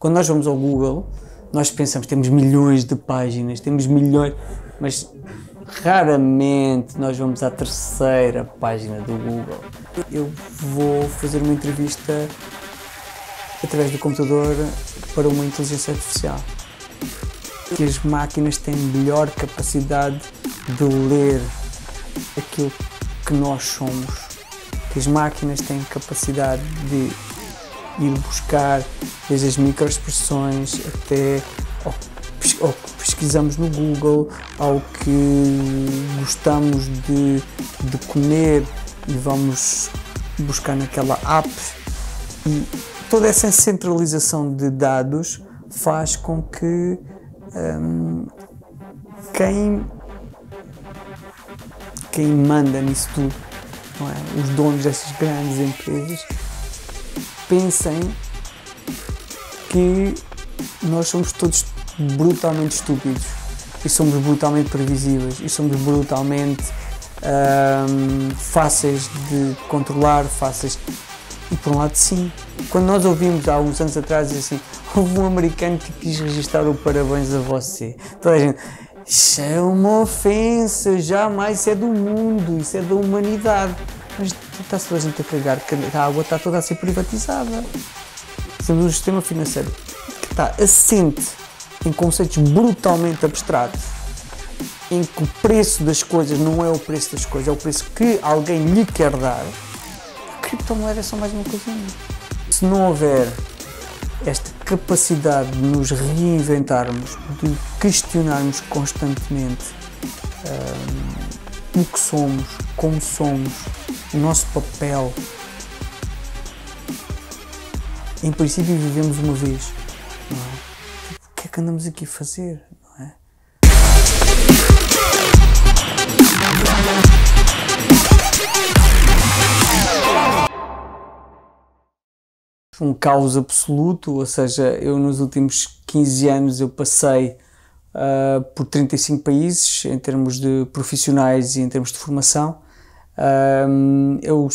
Quando nós vamos ao Google, nós pensamos temos milhões de páginas, temos milhões, mas raramente nós vamos à terceira página do Google. Eu vou fazer uma entrevista através do computador para uma inteligência artificial. Que as máquinas têm melhor capacidade de ler aquilo que nós somos. Que as máquinas têm capacidade de ir buscar desde as microexpressões até ao que pesquisamos no Google, ao que gostamos de, de comer e vamos buscar naquela app. E toda essa centralização de dados faz com que hum, quem, quem manda nisso tudo, é? os donos dessas grandes empresas, pensem que nós somos todos brutalmente estúpidos e somos brutalmente previsíveis e somos brutalmente fáceis de controlar, fáceis. E por um lado, sim. Quando nós ouvimos há uns anos atrás assim, houve um americano que quis registrar o parabéns a você. Toda a gente, isso é uma ofensa, jamais, isso é do mundo, isso é da humanidade mas está-se toda a gente a cagar, a água está toda a ser privatizada. Temos um sistema financeiro que está assente em conceitos brutalmente abstratos, em que o preço das coisas não é o preço das coisas, é o preço que alguém lhe quer dar. A criptomoeda é só mais uma coisinha. Se não houver esta capacidade de nos reinventarmos, de questionarmos constantemente. Hum, o que somos, como somos, o nosso papel. Em princípio, vivemos uma vez. É? Tipo, o que é que andamos aqui a fazer? Não é? Um caos absoluto, ou seja, eu nos últimos 15 anos eu passei uh, por 35 países, em termos de profissionais e em termos de formação. Uh, eu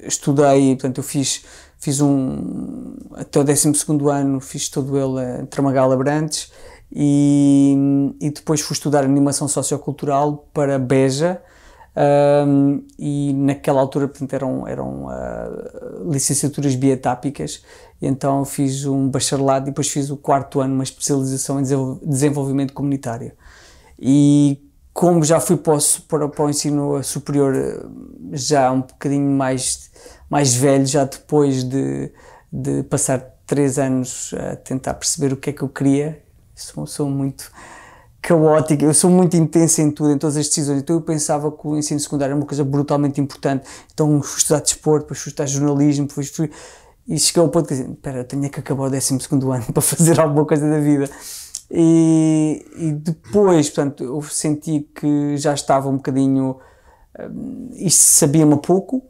estudei, portanto, eu fiz, fiz um. até o 12 ano fiz todo ele em Tramagala Brantes e, e depois fui estudar animação sociocultural para Beja um, e naquela altura, portanto, eram, eram uh, licenciaturas bietápicas então fiz um bacharelado e depois fiz o quarto ano, uma especialização em desenvolvimento comunitário. E como já fui para o, para, para o ensino superior ah, já um bocadinho mais, mais velho, já depois de, de passar três anos a tentar perceber o que é que eu queria, sou, sou muito caótica, é eu sou muito intensa em tudo, em todas as decisões, então eu pensava que o ensino secundário era uma coisa brutalmente importante, então fui estudar desporto, depois fui estudar jornalismo, depois fui... E cheguei ao ponto de dizer, espera, eu tenho que acabar o 12 ano para fazer alguma coisa da vida. E, e, depois, portanto, eu senti que já estava um bocadinho... Um, isto sabia-me pouco,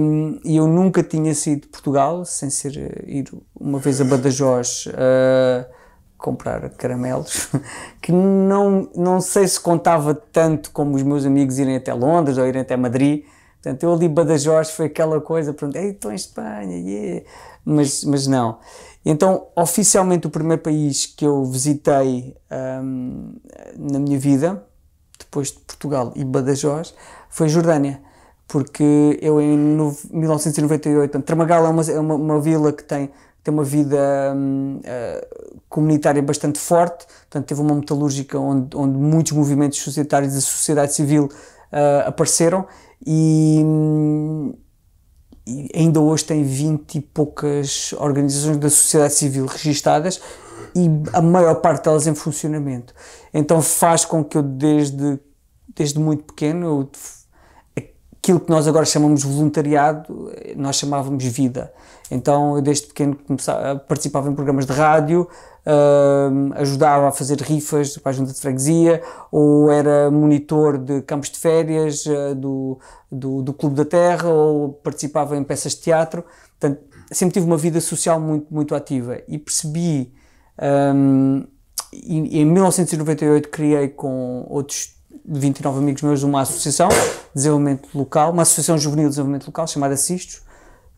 um, e eu nunca tinha saído de Portugal, sem ser eh, ir uma vez a Badajoz... Uh, comprar caramelos, que não, não sei se contava tanto como os meus amigos irem até Londres ou irem até Madrid. Portanto, eu ali Badajoz foi aquela coisa, pronto, estou em Espanha, yeah. mas, mas não. Então, oficialmente, o primeiro país que eu visitei hum, na minha vida, depois de Portugal e Badajoz, foi Jordânia. Porque eu, em 1998, Tramagal é, uma, é uma, uma vila que tem tem uma vida hum, eh, comunitária bastante forte, portanto teve uma metalúrgica onde, onde muitos movimentos societários da sociedade civil uh, apareceram e, hum, e, ainda hoje tem 20 e poucas organizações da sociedade civil registadas e a maior parte delas em funcionamento. Então faz com que eu desde, desde muito pequeno eu aquilo que nós agora chamamos voluntariado, nós chamávamos vida. Então eu desde pequeno eh, participava em programas de rádio, uh, ajudava a fazer rifas para a junta de freguesia, ou era monitor de campos de férias uh, do, do, do, Clube da Terra, ou participava em peças de teatro. Portanto, sempre tive uma vida social muito, muito ativa e percebi. Um, em 1998 criei com outros 29 amigos meus de uma associação de desenvolvimento local, uma associação juvenil de desenvolvimento local chamada Sistos,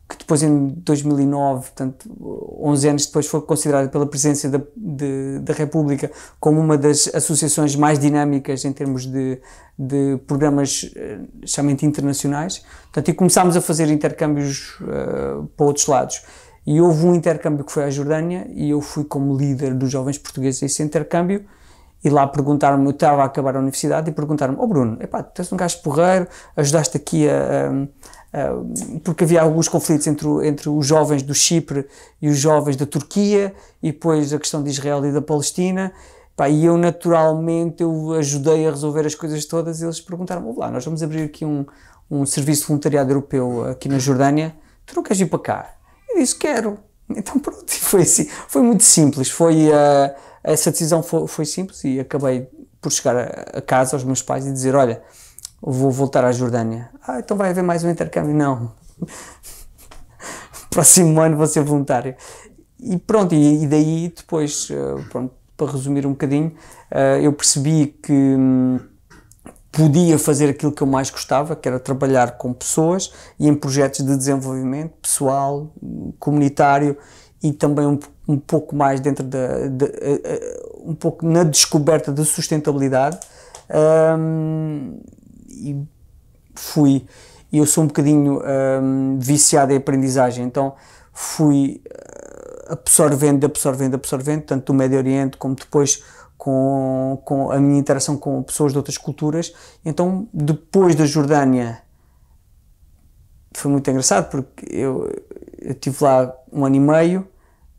que depois em 2009, portanto 11 anos depois, foi considerada pela presença da, de, da República como uma das associações mais dinâmicas em termos de, de programas, eh, chamamente internacionais. Portanto, e começámos a fazer intercâmbios uh, para outros lados. E houve um intercâmbio que foi à Jordânia e eu fui como líder dos jovens portugueses a esse intercâmbio e lá perguntaram-me, eu estava a acabar a universidade, e perguntaram-me, oh Bruno, epá, tu és um gajo porreiro, ajudaste aqui a, a, porque havia alguns conflitos entre, entre os jovens do Chipre e os jovens da Turquia, e depois a questão de Israel e da Palestina, Pá, e eu naturalmente eu ajudei a resolver as coisas todas eles perguntaram, lá, nós vamos abrir aqui um, um serviço de voluntariado europeu aqui na Jordânia, tu não queres ir para cá? Eu disse, quero. Então pronto, foi assim, foi muito simples, foi... Uh, essa decisão foi, foi simples e acabei por chegar a, a, casa aos meus pais e dizer: Olha, vou voltar à Jordânia. Ah, então vai haver mais um intercâmbio. Não. Próximo ano vou ser voluntário. E pronto, e, e daí depois, eh, pronto, para resumir um bocadinho, eh, eu percebi que hum, podia fazer aquilo que eu mais gostava, que era trabalhar com pessoas e em projetos de desenvolvimento pessoal, comunitário e também um, um pouco mais dentro da. De, uh, um pouco na descoberta da de sustentabilidade um, e fui. Eu sou um bocadinho um, viciado em aprendizagem, então fui ah, absorvendo, absorvendo, absorvendo, tanto do Médio Oriente como depois com, com a minha interação com pessoas de outras culturas. Então, depois da Jordânia, foi muito engraçado porque eu, eu estive lá um ano e meio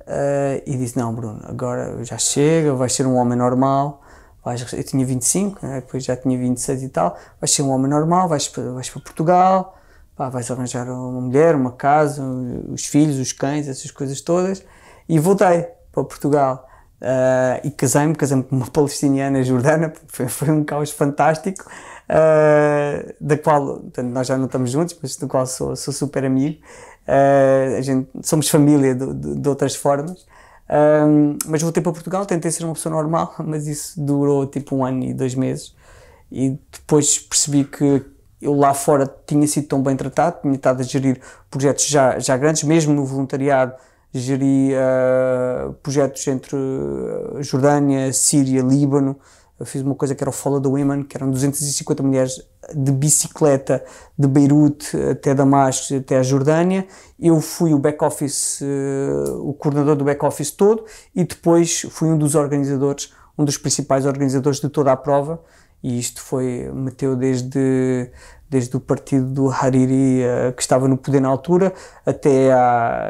Uh, e disse: Não, Bruno, agora já chega, vais ser um homem normal. Vais, eu tinha 25, né? depois já tinha 26 e tal. Vais ser um homem normal, vais, vais para Portugal, pá, vais arranjar uma mulher, uma casa, os filhos, os cães, essas coisas todas. E voltei para Portugal. Uh, e casei-me, casei-me com uma palestiniana jordana, foi, foi um caos fantástico, uh, da qual, portanto, nós já não estamos juntos, mas do qual sou, sou super amigo, eh, a gente, somos família de, de, de outras formas. Um, mas voltei para Portugal, tentei ser uma pessoa normal, mas isso durou tipo um ano e dois meses. E depois percebi que eu lá fora tinha sido tão bem tratado, tinha estado a gerir projetos já, já grandes, mesmo no voluntariado, geri uh, projetos entre ah, Jordânia, Síria, Líbano, eu fiz uma coisa que era o Follow the Women, que eram 250 mulheres de bicicleta de Beirute até Damasco, até a Jordânia. Eu fui o back office, eh, o coordenador do back office todo e depois fui um dos organizadores, um dos principais organizadores de toda a prova. E isto foi meteu desde desde o partido do Hariri, eh, que estava no poder na altura, até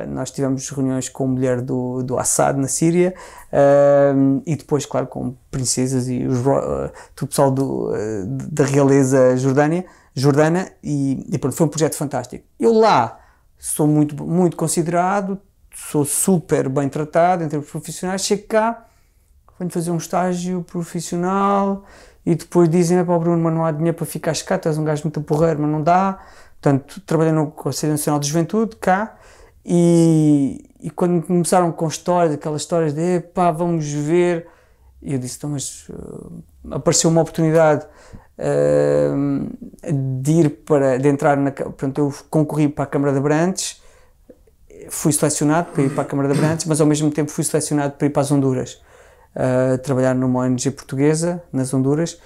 nós tivemos reuniões com a mulher do, do Assad na Síria, eh, e depois, claro, com princesas e os, eh, o pessoal do, da realeza jordânia, jordana, e, e pronto, foi um projeto fantástico. Eu lá sou muito, muito considerado, sou super bem tratado entre os profissionais, chego cá, venho fazer um estágio profissional, e depois dizem, é para o Bruno, mas não há dinheiro para ficar escato, és um gajo muito porreiro, mas não dá. Portanto, trabalhei no Conselho Nacional de Juventude, cá, e, e quando começaram com histórias, aquelas histórias de, pá, vamos ver, e eu disse, então, mas uh, apareceu uma oportunidade uh, de ir para, de entrar na, portanto, eu concorri para a Câmara de Brantes, fui selecionado para ir para a Câmara de Brantes, mas ao mesmo tempo fui selecionado para ir para as Honduras a trabalhar numa ONG portuguesa, nas Honduras,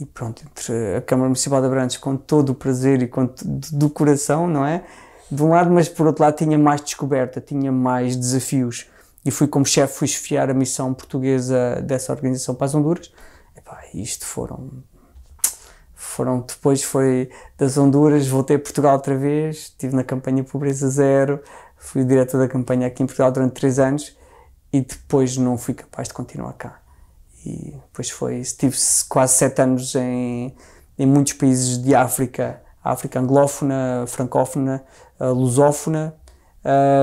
e pronto, entre a Câmara Municipal de Abrantes, com todo o prazer e com do coração, não é? De um lado, mas por outro lado tinha mais descoberta, tinha mais desafios. E fui como chefe, fui chefiar a missão portuguesa dessa organização para as Honduras. Epá, isto foram... Foram, depois foi das Honduras, voltei a Portugal outra vez, estive na campanha Pobreza Zero, fui diretor da campanha aqui em Portugal durante três anos e depois não fui capaz de continuar cá. E depois foi, estive quase sete anos em, em muitos países de África, África anglófona, francófona, lusófona,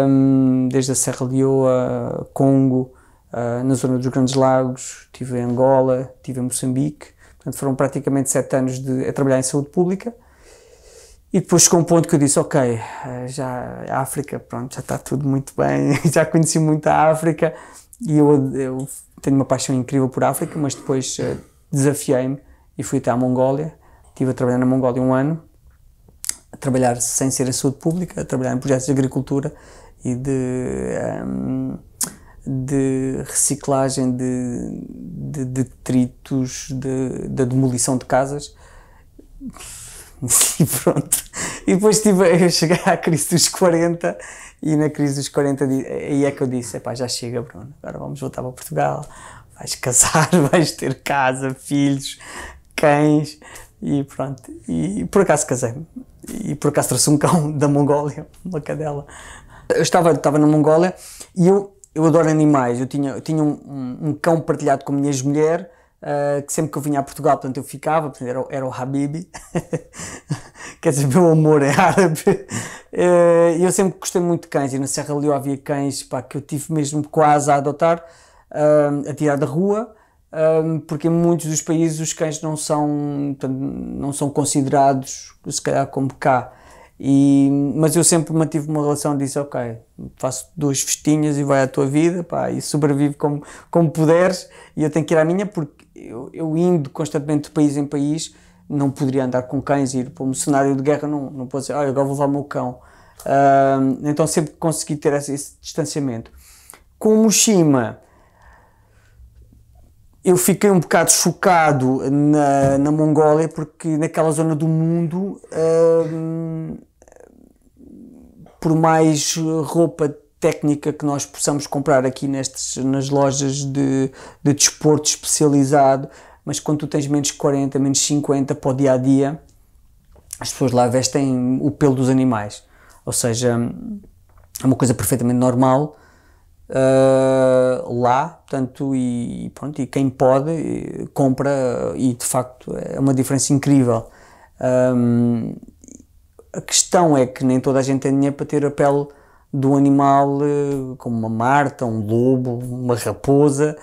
um, desde a Serra Leoa, Congo, uh, na zona dos Grandes Lagos, tive em Angola, tive em Moçambique, portanto foram praticamente sete anos de, a trabalhar em saúde pública, e depois chegou um ponto que eu disse, ok, eh, já a África, pronto, já está tudo muito bem, já conheci muito a África e eu, eu tenho uma paixão incrível por África, mas depois eh, desafiei-me e fui até à Mongólia. Estive a trabalhar na Mongólia um ano, a trabalhar sem ser a saúde pública, a trabalhar em projetos de agricultura e de, um, ehm, de reciclagem de, de detritos, de, da de demolição de casas e pronto. E depois tive, eu cheguei à crise dos 40 e na crise dos 40 aí é que eu disse, já chega Bruno, agora vamos voltar para Portugal, vais casar, vais ter casa, filhos, cães e pronto. E por acaso casei-me e por acaso trouxe um cão da Mongólia, uma cadela. Eu estava, estava na Mongólia e eu, eu adoro animais, eu tinha, eu tinha um, um, um cão partilhado com a minha ex-mulher Uh, que sempre que eu vinha a Portugal, portanto, eu ficava, portanto, era, era o Habibi, quer dizer, meu amor é árabe. Uh, eu sempre gostei muito de cães e na Serra Leão havia cães pá, que eu tive mesmo quase a adotar, uh, a tirar da rua, porque em muitos dos países os cães não são, portanto, não são considerados, se calhar, como cá. E, mas eu sempre mantive uma relação disse ok, faço duas festinhas e vai à tua vida, pá, e sobrevive como, como puderes e eu tenho que ir à minha porque eu, eu indo constantemente de país em país, não poderia andar com cães, ir para um cenário de guerra, não, não posso ser, ah, agora vou levar o meu cão. Uh, então sempre consegui ter esse, esse distanciamento. Com o Mushima, eu fiquei um bocado chocado na, na Mongólia, porque naquela zona do mundo, uh, por mais roupa técnica que nós possamos comprar aqui nestes, nas lojas de, de desporto especializado, mas quando tu tens menos 40, menos 50 para o dia a dia, as pessoas lá vestem o pelo dos animais. Ou seja, é uma coisa perfeitamente normal uh, lá, portanto, e, pronto, e quem pode eh, compra, e de facto é uma diferença incrível. Um, ah, a questão é que nem toda a gente tem dinheiro para ter a pele do animal, eh, como uma marta, um lobo, uma raposa,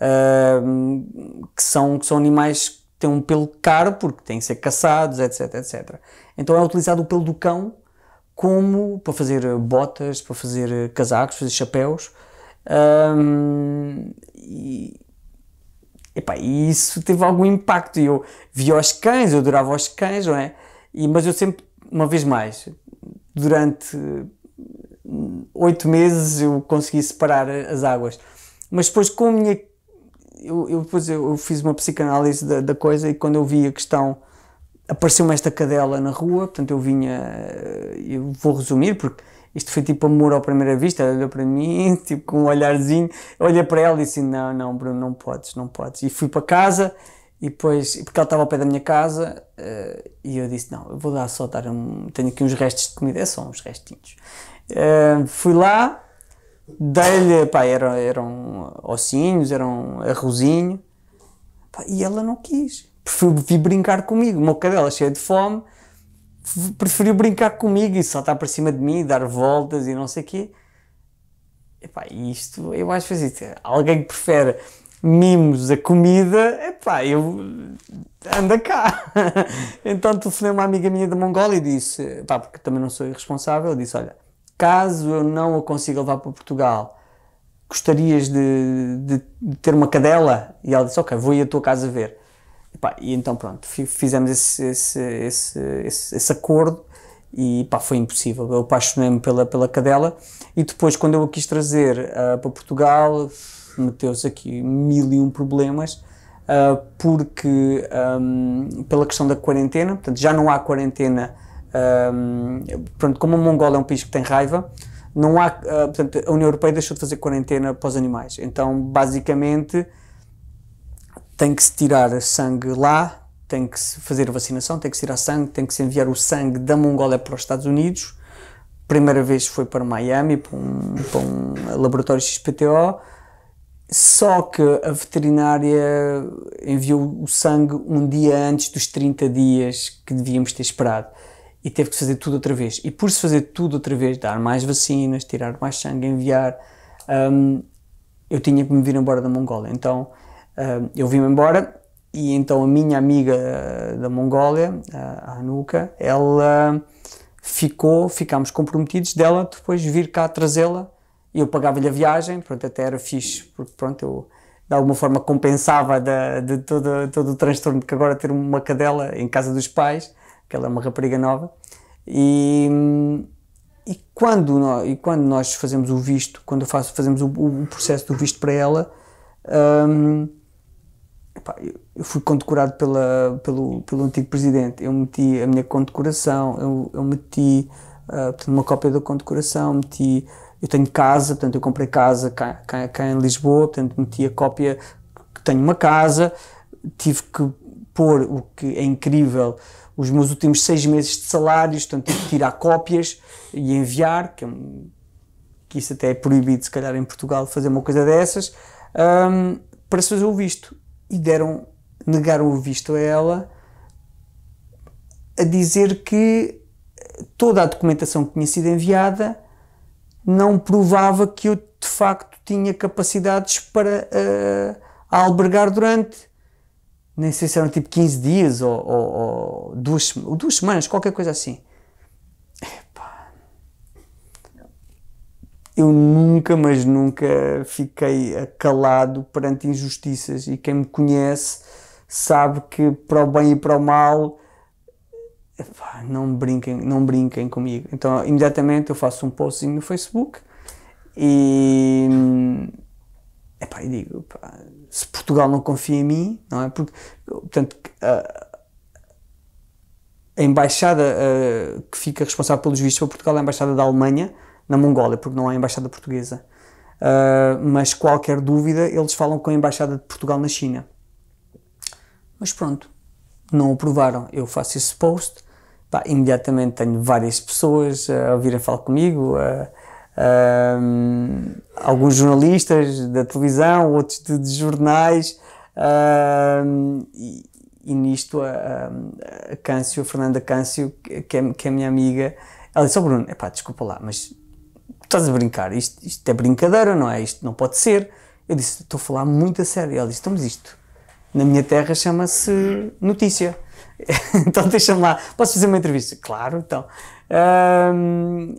uh, que, são, que são animais que têm um pelo caro porque têm que ser caçados, etc, etc. Então é utilizado o pelo do cão como para fazer botas, para fazer casacos, fazer chapéus. Um, e, epá, e isso teve algum impacto. Eu via os cães, eu adorava os cães, não é? E, mas eu sempre, uma vez mais, durante oito meses eu consegui separar as águas. Mas depois com a minha... Eu, eu depois eu fiz uma psicanálise da, da, coisa e quando eu vi a questão apareceu-me esta cadela na rua, portanto eu vinha, eu vou resumir porque isto foi tipo amor à primeira vista, ela olhou para mim, tipo com um olharzinho, eu olhei para ela e disse, não, não Bruno, não podes, não podes. E fui para casa e depois, porque ela estava ao pé da minha casa eh, e eu disse, não, eu vou dar só dar um, tenho aqui uns restos de comida, é só uns restinhos. Uh, fui lá, dei-lhe, pá, eram, eram ossinhos, eram arrozinho, pá, e ela não quis. Preferiu vir brincar comigo. uma meu cadela é de fome preferiu brincar comigo e saltar para cima de mim, dar voltas e não sei o quê. Epá, isto eu acho assim, alguém que prefere mimos a comida, epá, eu anda cá. então telefonei uma amiga minha da Mongólia e disse, pá, porque também não sou irresponsável, disse, olha, caso eu não a consiga levar para Portugal, gostarias de, de, ter uma cadela? E ela disse, ok, vou ir à tua casa ver. E, pá, e então pronto, fizemos esse, esse, esse, esse, esse acordo e pá, foi impossível. Eu apaixonei-me pela, pela cadela e depois, quando eu a quis trazer uh, para Portugal, meteu-se aqui mil e um problemas, uh, porque um, ah, pela questão da quarentena, portanto, já não há quarentena um, pronto, como o Mongólia é um país que tem raiva, não há, uh, portanto, a União Europeia deixou de fazer quarentena para os animais. Então, basicamente, tem que se tirar sangue lá, tem que se fazer a vacinação, tem que se tirar sangue, tem que se enviar o sangue da Mongólia para os Estados Unidos. Primeira vez foi para Miami, para um, para um laboratório XPTO. Só que a veterinária enviou o sangue um dia antes dos 30 dias que devíamos ter esperado e teve que fazer tudo outra vez. E por se fazer tudo outra vez, dar mais vacinas, tirar mais sangue, enviar, um, eu tinha que me vir embora da Mongólia. Então um, eu vim-me embora e então a minha amiga eh, da Mongólia, a Anuka, ela ficou, ficámos comprometidos dela depois vir cá trazê-la e eu pagava-lhe a viagem, pronto, até era fixe, porque pronto, eu de alguma forma compensava de, de todo, todo o transtorno que agora ter uma cadela em casa dos pais que ela é uma rapariga nova. E, e, quando, nós, e quando nós fazemos o visto, quando faço, fazemos o, o processo do visto para ela, hum, epá, eu fui condecorado pela, pelo, pelo antigo presidente. Eu meti a minha condecoração, eu, eu meti uh, uma cópia da condecoração, meti. Eu tenho casa, portanto, eu comprei casa cá, cá, cá em Lisboa, portanto, meti a cópia que tenho uma casa, tive que pôr o que é incrível os meus últimos seis meses de salários, portanto tive que tirar cópias e enviar, que, é que, isso até é proibido, se calhar, em Portugal, fazer uma coisa dessas, um, para se fazer o visto. E deram, negaram o visto a ela a dizer que toda a documentação que tinha sido enviada não provava que eu de facto tinha capacidades para uh, albergar durante nem sei se eram tipo 15 dias ou, ou, ou duas, duas semanas, qualquer coisa assim. Epá. Eu nunca, mas nunca fiquei acalado perante injustiças e quem me conhece sabe que para o bem e para o mal epá, não brinquem, não brinquem comigo. Então imediatamente eu faço um postzinho no Facebook e, hum, epá, e digo, epá, se Portugal não confia em mim, não é? Porque, portanto, a, a embaixada a, que fica responsável pelos vistos para Portugal é a embaixada da Alemanha na Mongólia, porque não há embaixada portuguesa. Uh, mas qualquer dúvida, eles falam com a embaixada de Portugal na China. Mas pronto, não aprovaram. Eu faço esse post, pá, imediatamente tenho várias pessoas uh, a falar comigo. Uh, alguns jornalistas da televisão, outros de, de jornais, e, e, nisto a, a, Câncio, a Fernanda Câncio, que é, que é minha amiga, ela disse: oh Bruno, epá, desculpa lá, mas estás a brincar, isto, isto, é brincadeira, não é? Isto não pode ser. Eu disse: estou a falar muito a sério. Ela disse: estamos então, isto na minha terra chama-se notícia. então deixa-me lá, posso fazer uma entrevista? Claro, então.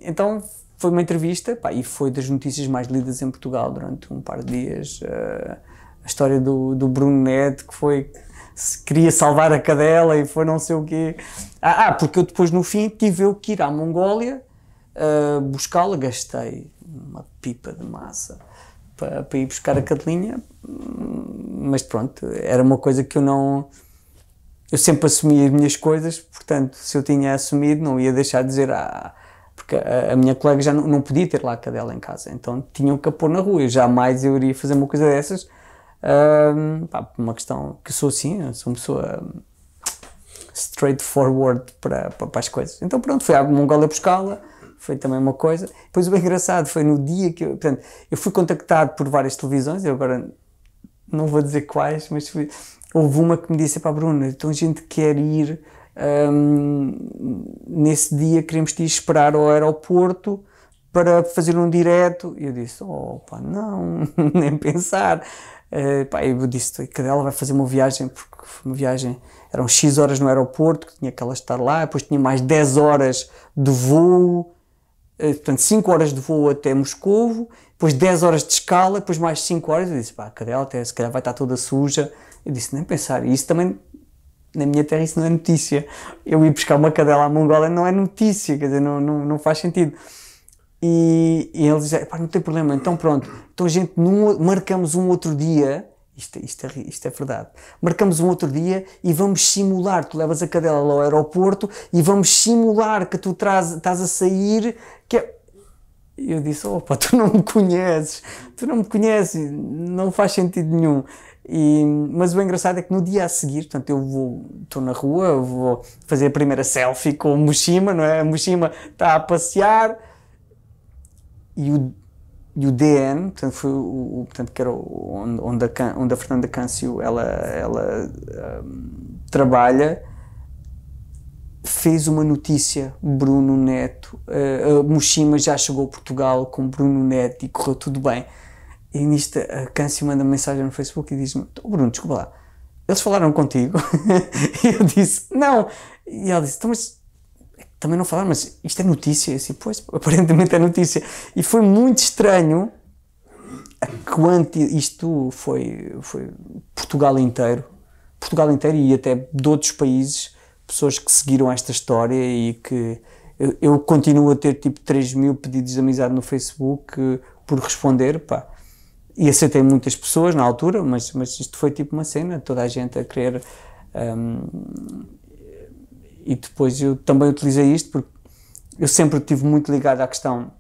então foi uma entrevista pá, e foi das notícias mais lidas em Portugal durante um par de dias. Uh, a história do, do Bruno Neto, que foi se queria salvar a cadela e foi não sei o quê. Ah, ah porque eu depois no fim tive eu que ir à Mongólia uh, buscá-la, gastei uma pipa de massa para, para ir buscar a cadelinha, hum, mas pronto, era uma coisa que eu não. Eu sempre assumi as minhas coisas, portanto, se eu tinha assumido, não ia deixar de dizer. Ah, porque a, a, minha colega já não, não, podia ter lá a cadela em casa, então tinham que a pôr na rua Eu jamais eu iria fazer uma coisa dessas. uma questão que sou assim, sou uma pessoa hum, straightforward para, para, para, as coisas. Então pronto, foi à Mongólia buscá-la, foi também uma coisa. Depois o bem engraçado foi no dia que eu, portanto, eu fui contactado por várias televisões, eu agora não vou dizer quais, mas fui, houve uma que me disse: pá, Bruno, então a gente quer ir um, nesse dia queremos te esperar ao aeroporto para fazer um direto. E eu disse, oh pá, não, nem pensar. Uh, pá, eu disse, que ela vai fazer uma viagem, porque uma viagem eram X horas no aeroporto, que tinha que ela estar lá, depois tinha mais 10 horas de voo, eh, portanto 5 horas de voo até Moscovo, depois 10 horas de escala, depois mais 5 horas. Eu disse, pá, cadela até se calhar vai estar toda suja. Eu disse, nem pensar. E isso também na minha terra isso não é notícia. Eu ir buscar uma cadela à Mongólia não é notícia, quer dizer, não, não, não faz sentido. E, e ele dizia, pá, não tem problema, então pronto, então a gente num, marcamos um outro dia, isto, é, isto, é, isto é verdade, marcamos um outro dia e vamos simular, tu levas a cadela ao aeroporto e vamos simular que tu traz, estás a sair, que é... Eu disse, opa, tu não me conheces, tu não me conheces, não faz sentido nenhum. E, mas o engraçado é que no dia a seguir, portanto, eu vou, estou na rua, vou fazer a primeira selfie com o Mushima, não é? A Mushima está a passear e o, e o DN, portanto, foi o, o portanto, que era onde, onde, a, onde a Fernanda Câncio ela, ela um, trabalha, fez uma notícia, Bruno Neto, uh, eh, eh, Mushima já chegou a Portugal com Bruno Neto e correu tudo bem. E nisto a Câncio manda uma mensagem no Facebook e diz-me: oh Bruno, desculpa lá, eles falaram contigo? e eu disse: Não. E ela disse: então, Mas também não falaram, mas isto é notícia. E assim, pois, aparentemente é notícia. E foi muito estranho a quanti. Isto foi, foi Portugal inteiro. Portugal inteiro e até de outros países, pessoas que seguiram esta história e que. Eu, eu continuo a ter tipo 3 mil pedidos de amizade no Facebook por responder, pá e aceitei muitas pessoas na altura, mas, mas isto foi tipo uma cena, toda a gente a querer. Um, e depois eu também utilizei isto porque eu sempre estive muito ligado à questão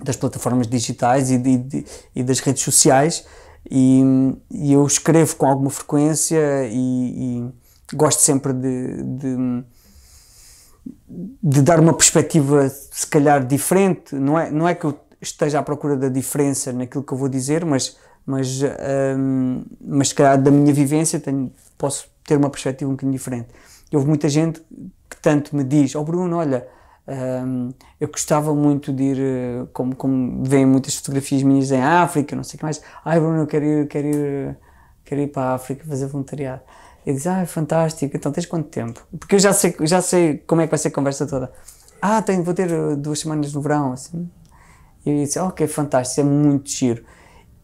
das plataformas digitais e, de, de, e das redes sociais e, e, eu escrevo com alguma frequência e, e gosto sempre de, de, de dar uma perspectiva se calhar diferente, não é, não é que eu esteja à procura da diferença naquilo que eu vou dizer, mas, mas, um, mas se calhar da minha vivência tenho, posso ter uma perspectiva um bocadinho diferente. E houve muita gente que tanto me diz: Oh Bruno, olha, um, eu gostava muito de ir, eh, como, como vêem muitas fotografias minhas em África, não sei o que mais. Ai Bruno, eu quero ir, quero ir, quero ir para a África fazer voluntariado. E diz: Ah, é fantástico, então tens quanto tempo? Porque eu já sei, já sei como é que vai ser a conversa toda. Ah, tenho, vou ter eh, duas semanas no verão, assim. E disse: Ok, fantástico, é muito giro.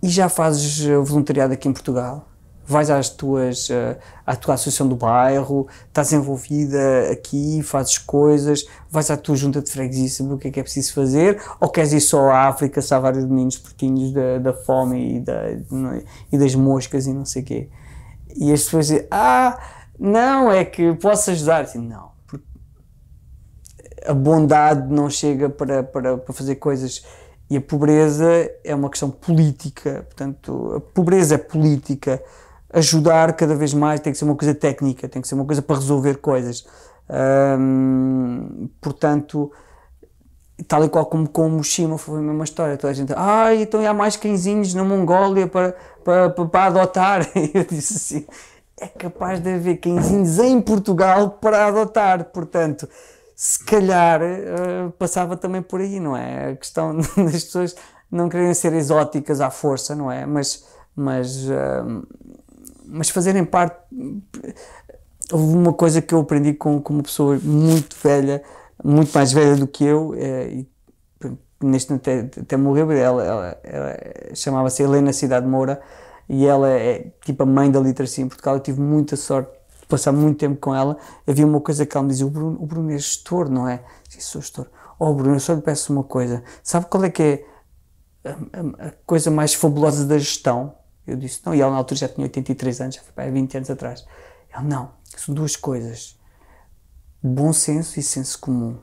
E já fazes eh, voluntariado aqui em Portugal? Vais às tuas, eh, à tua associação do bairro, estás envolvida aqui, fazes coisas, vais à tua junta de freguesia saber o que é que é preciso fazer, ou queres ir só à África salvar os meninos pertinhos da, da fome e, da, é, e das moscas e não sei o quê? E as pessoas dizem: Ah, não, é que posso ajudar. Disse, não, a bondade não chega para, para, para fazer coisas e a pobreza é uma questão política, portanto, a pobreza é política. Ajudar cada vez mais tem que ser uma coisa técnica, tem que ser uma coisa para resolver coisas. Hum, portanto, tal e qual como com o Mushima foi a mesma história. Toda a gente, ah, então há mais cãezinhos na Mongólia para, para, para, para adotar. eu disse assim: é capaz de haver cãezinhos em Portugal para adotar. Portanto, se calhar uh, passava também por aí, não é? A questão das pessoas não quererem ser exóticas à força, não é? Mas, mas, uh, mas fazerem parte. Houve uma coisa que eu aprendi com, com uma pessoa muito velha, muito mais velha do que eu, eh, e neste até, até morreu, ela, ela, ela chamava-se Helena Cidade Moura, e ela é tipo a mãe da literacia em Portugal. Eu tive muita sorte passar muito tempo com ela, havia uma coisa que ela me dizia: o Bruno, o Bruno é gestor, não é? Sim, sou gestor. Oh, Bruno, eu só lhe peço uma coisa: sabe qual é que é a, a, a coisa mais fabulosa da gestão? Eu disse: não. E ela na altura já tinha 83 anos, já foi para 20 anos atrás. Ela: não, são duas coisas: bom senso e senso comum.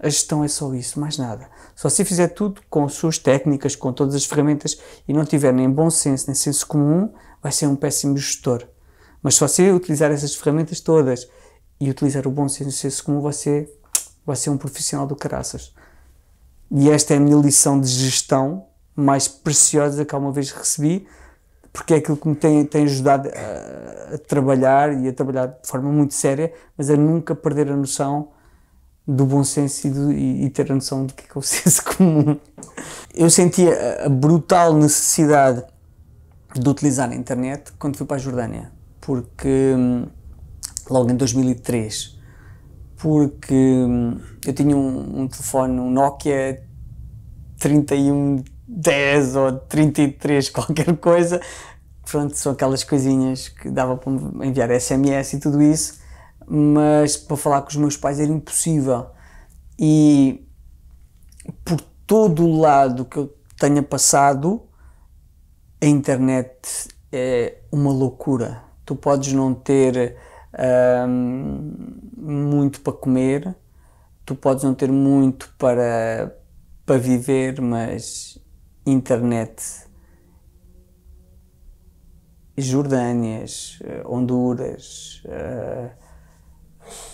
A gestão é só isso, mais nada. Só se fizer tudo com as suas técnicas, com todas as ferramentas e não tiver nem bom senso nem senso comum, vai ser um péssimo gestor. Mas se você utilizar essas ferramentas todas e utilizar o bom senso comum, você vai ser é um profissional do caraças. E esta é a minha lição de gestão mais preciosa que alguma vez recebi, porque é aquilo que me tem, tem ajudado a, a trabalhar e a trabalhar de forma muito séria, mas a nunca perder a noção do bom senso e, do, e, e ter a noção do que é, é o senso comum. Eu sentia a brutal necessidade de utilizar a internet quando fui para a Jordânia porque hum, logo em 2003, porque hum, eu tinha um, um telefone, um Nokia 3110 ou 33 qualquer coisa, pronto, são aquelas coisinhas que dava para enviar SMS e tudo isso, mas para falar com os meus pais era impossível. E por todo o lado que eu tenha passado, a internet é uma loucura tu podes não ter hum, muito para comer, tu podes não ter muito para, para viver, mas internet. Jordânias, eh, Honduras, uh,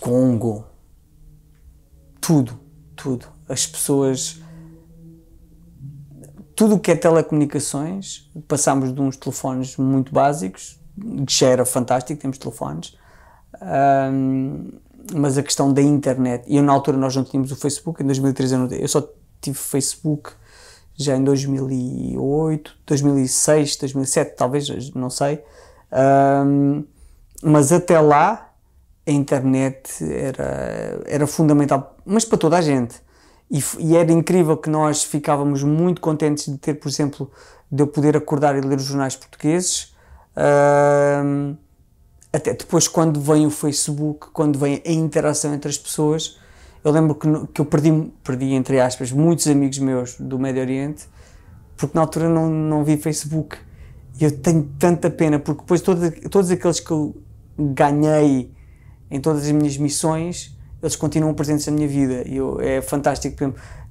Congo, tudo, tudo. As pessoas, tudo o que é telecomunicações, passámos de uns telefones muito básicos, já era fantástico, temos telefones. Um, mas a questão da internet, e eu, na altura nós não tínhamos o Facebook, em 2013 eu, eu só tive Facebook já em 2008, 2006, 2007, talvez, não sei. Um, mas até lá a internet era, era fundamental, mas para toda a gente. E, e, era incrível que nós ficávamos muito contentes de ter, por exemplo, de eu poder acordar e ler os jornais portugueses, Uh, até depois, quando vem o Facebook, quando vem a interação entre as pessoas, eu lembro que, que eu perdi, perdi, entre aspas, muitos amigos meus do Médio Oriente, porque na altura não, não vi Facebook. E eu tenho tanta pena, porque depois todo, todos aqueles que eu ganhei em todas as minhas missões, eles continuam presentes na minha vida. E eu, é fantástico,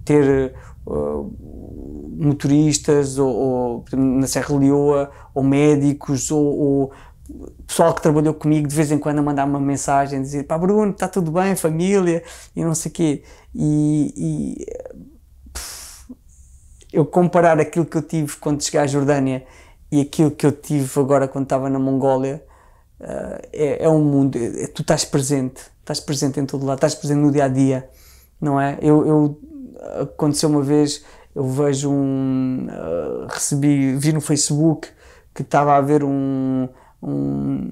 ter uh, motoristas, ou, ou na Serra Leoa, ou médicos, ou, ou, pessoal que trabalhou comigo de vez em quando a mandar uma mensagem, dizer pá Bruno, está tudo bem, família, e não sei o quê. E, e pff, eu comparar aquilo que eu tive quando cheguei à Jordânia e aquilo que eu tive agora quando estava na Mongólia, uh, é, é, um mundo, é, é, tu estás presente, estás presente em todo lado, estás presente no dia-a-dia, -dia, não é? Eu, eu aconteceu uma vez eu vejo um. Uh, recebi, vi no Facebook que estava a haver um, um.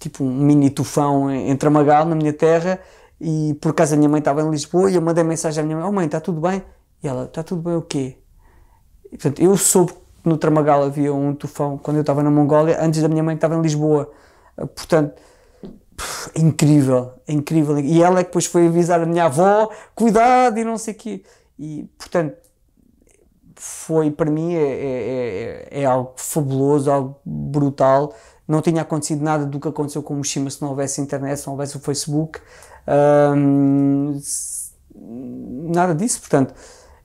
tipo um mini tufão em, Tramagal, na minha terra, e por acaso a minha mãe estava em Lisboa e eu mandei mensagem à minha mãe: Oh mãe, está tudo bem? E ela: Está tudo bem o quê? E, portanto, eu soube que no Tramagal havia um tufão quando eu estava na Mongólia, antes da minha mãe que estava em Lisboa. Ah, portanto, é incrível, é incrível. E ela é que depois foi avisar a minha avó, cuidado e não sei o quê. E, portanto, foi para mim é, é, é, é algo fabuloso, algo brutal. Não tinha acontecido nada do que aconteceu com o Mishima se não houvesse internet, se não houvesse o Facebook. nada disso, portanto,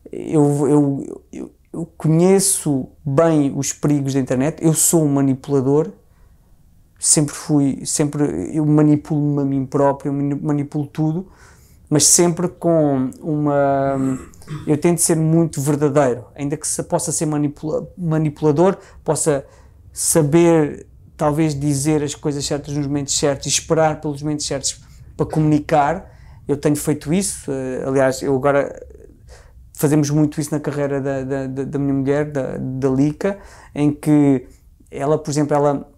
eu, eu, eu, eu conheço bem os perigos da internet, eu sou um manipulador, sempre fui, sempre eu manipulo-me a mim próprio, eu manipulo tudo mas sempre com uma. Eu tento ser muito verdadeiro, ainda que se, possa ser manipula, manipulador, possa saber, talvez, dizer as coisas certas nos momentos certos e esperar pelos momentos certos para comunicar. Eu tenho feito isso, eh, aliás, eu agora fazemos muito isso na carreira da, da, da minha mulher, da, da Lica, em que ela, por exemplo, ela,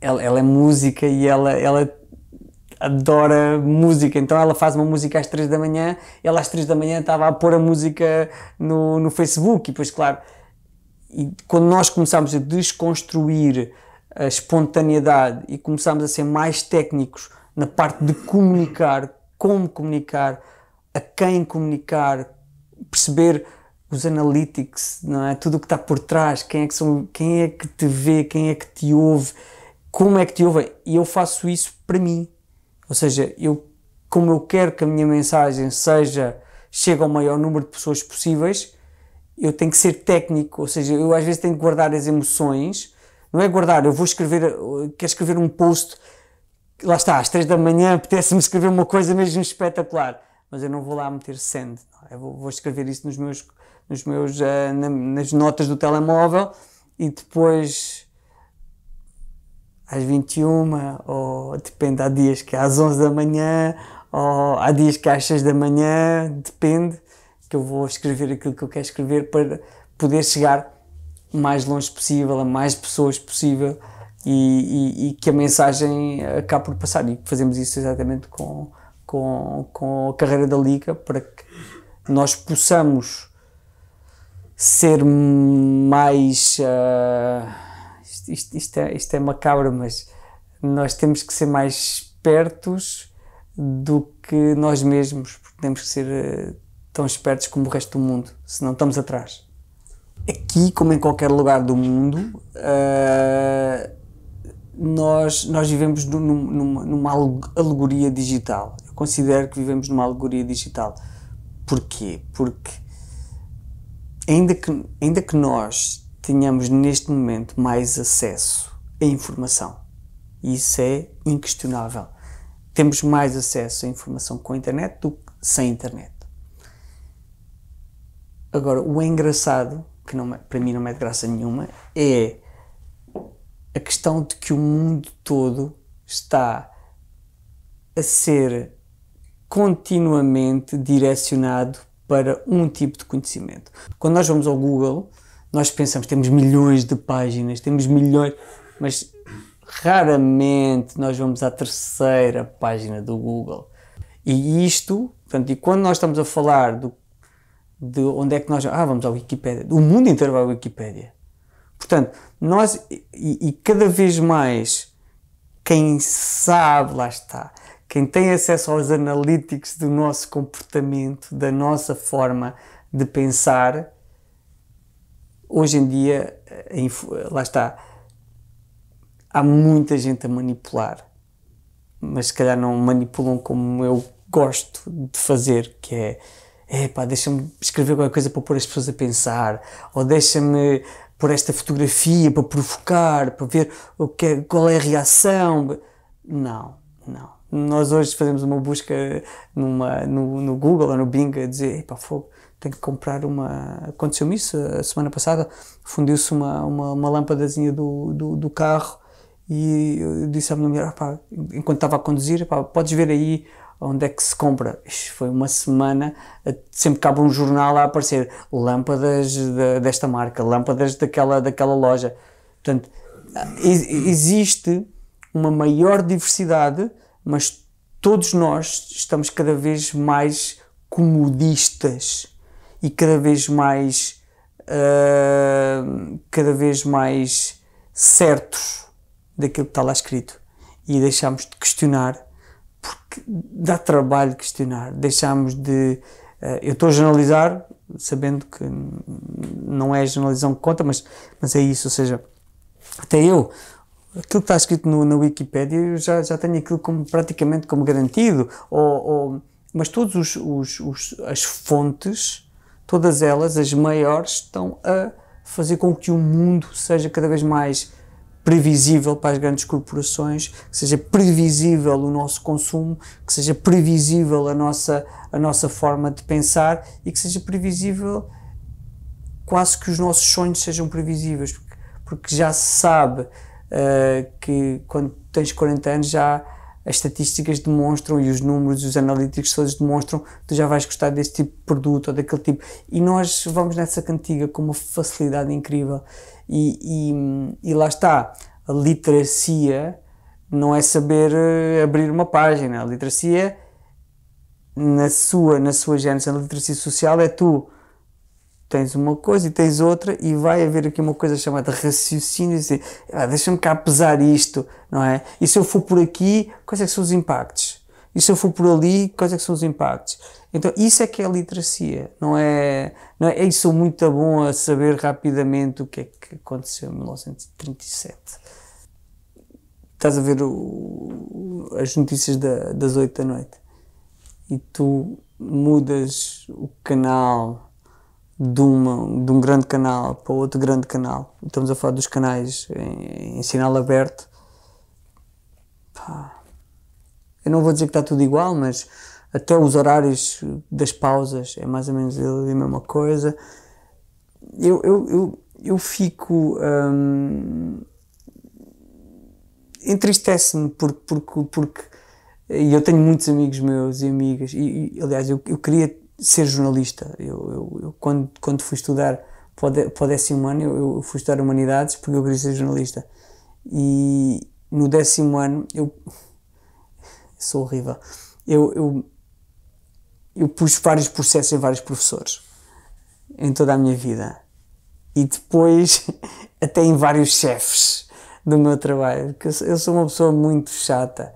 ela, ela é música e ela, ela adora música, então ela faz uma música às 3 da manhã, ela às 3 da manhã estava a pôr a música no, no Facebook, e depois, claro, e quando nós começámos a desconstruir a espontaneidade e começámos a ser mais técnicos na parte de comunicar, como comunicar, a quem comunicar, perceber os analytics, não é? Tudo o que está por trás, quem é que são, quem é que te vê, quem é que te ouve, como é que te ouve. E eu faço isso para mim, ou seja, eu, como eu quero que a minha mensagem seja chegue ao maior número de pessoas possíveis, eu tenho que ser técnico, ou seja, eu às vezes tenho que guardar as emoções, não é guardar, eu vou escrever, quero escrever um post, lá está, às três da manhã apetece-me escrever uma coisa mesmo espetacular, mas eu não vou lá meter send, é? eu vou, vou escrever isso nos meus, nos meus, uh, na, nas notas do telemóvel e depois às 21, ou depende, há dias que é às 11 da manhã, ou há dias que é às 6 da manhã, depende, que eu vou escrever aquilo que eu quero escrever para poder chegar o mais longe possível, a mais pessoas possível e, e, e que a mensagem acabe por passar. E fazemos isso exatamente com, com, com a carreira da Liga para que nós possamos ser mais. Uh, isto, isto, isto, é, isto é macabro, mas nós temos que ser mais espertos do que nós mesmos, porque temos que ser eh, tão espertos como o resto do mundo, senão estamos atrás. Aqui, como em qualquer lugar do mundo, uh, nós, nós vivemos num, numa, numa alegoria digital. Eu considero que vivemos numa alegoria digital. Porquê? Porque ainda que, ainda que nós tenhamos neste momento mais acesso à informação. Isso é inquestionável. Temos mais acesso à informação com a internet do que sem internet. Agora, o engraçado, que não, para mim não é de graça nenhuma, é a questão de que o mundo todo está a ser continuamente direcionado para um tipo de conhecimento. Quando nós vamos ao Google, nós pensamos, temos milhões de páginas, temos milhões, mas raramente nós vamos à terceira página do Google. E isto, portanto, e quando nós estamos a falar do, de onde é que nós. Ah, vamos à Wikipédia. O mundo inteiro vai à Wikipédia. Portanto, nós. E, e cada vez mais quem sabe, lá está, quem tem acesso aos analíticos do nosso comportamento, da nossa forma de pensar, hoje em dia, eh, eh, lá está, há muita gente a manipular, mas se calhar não manipulam como eu gosto de fazer, que é, é pá, deixa-me escrever qualquer coisa para pôr as pessoas a pensar, ou deixa-me pôr esta fotografia para provocar, para ver o que é, qual é a reação. Não, não. Nós hoje fazemos uma busca numa, no, no Google ou no Bing a dizer, pá, fogo, tenho que comprar uma. Aconteceu-me isso a semana passada, fundiu-se uma, uma, uma lâmpadazinha do, do, do, carro e eu disse à minha mulher: ah, pá, enquanto estava a conduzir, pá, podes ver aí onde é que se compra. Isto foi uma semana, sempre cabe um jornal a aparecer: lâmpadas de, desta marca, lâmpadas daquela, daquela loja. Portanto, ah, existe uma maior diversidade, mas todos nós estamos cada vez mais comodistas e cada vez mais uh, cada vez mais certos daquilo que está lá escrito e deixamos de questionar porque dá trabalho questionar deixamos de uh, eu estou a generalizar sabendo que não é a generalização que conta mas mas é isso ou seja até eu aquilo que está escrito no, na Wikipedia eu já, já tenho aquilo como, praticamente como garantido, ou, ou mas todas os, os, os, as fontes todas elas, as maiores, estão a fazer com que o mundo seja cada vez mais previsível para as grandes corporações, que seja previsível o nosso consumo, que seja previsível a nossa, a nossa forma de pensar e que seja previsível quase que os nossos sonhos sejam previsíveis, porque, já se sabe uh, que quando tens 40 anos já as estatísticas demonstram e os números, os analíticos todos demonstram que tu já vais gostar desse tipo de produto ou daquele tipo. E nós vamos nessa cantiga com uma facilidade incrível. E, e, e lá está, a literacia não é saber eh, abrir uma página, a literacia na sua, na sua gênese, a literacia social é tu tens uma coisa e tens outra e vai haver aqui uma coisa chamada raciocínio, dizer, ah, deixa-me cá pesar isto, não é? E se eu for por aqui, quais é são os impactos? E se eu for por ali, quais é são os impactos? Então, isso é que é a literacia, não é, não é, eu sou muito bom a saber rapidamente o que é que aconteceu em 1937. Estás a ver o, as notícias da, das oito da noite e tu mudas o canal de, uma, de um grande canal para outro grande canal, estamos a falar dos canais em, em sinal aberto, pá, eu não vou dizer que está tudo igual, mas até os horários das pausas é mais ou menos a mesma coisa. Eu, eu, eu, eu fico. Hum, entristece-me porque, porque, porque e eu tenho muitos amigos meus e amigas, e, e aliás, eu, eu queria ser jornalista. Eu, eu, eu, quando, quando fui estudar para o décimo ano, eu, eu, fui estudar Humanidades porque eu queria ser jornalista. E no décimo ano, eu. Sou horrível. Eu, eu, eu pus vários processos em vários professores em toda a minha vida. E depois, até em vários chefes do meu trabalho, porque eu sou uma pessoa muito chata.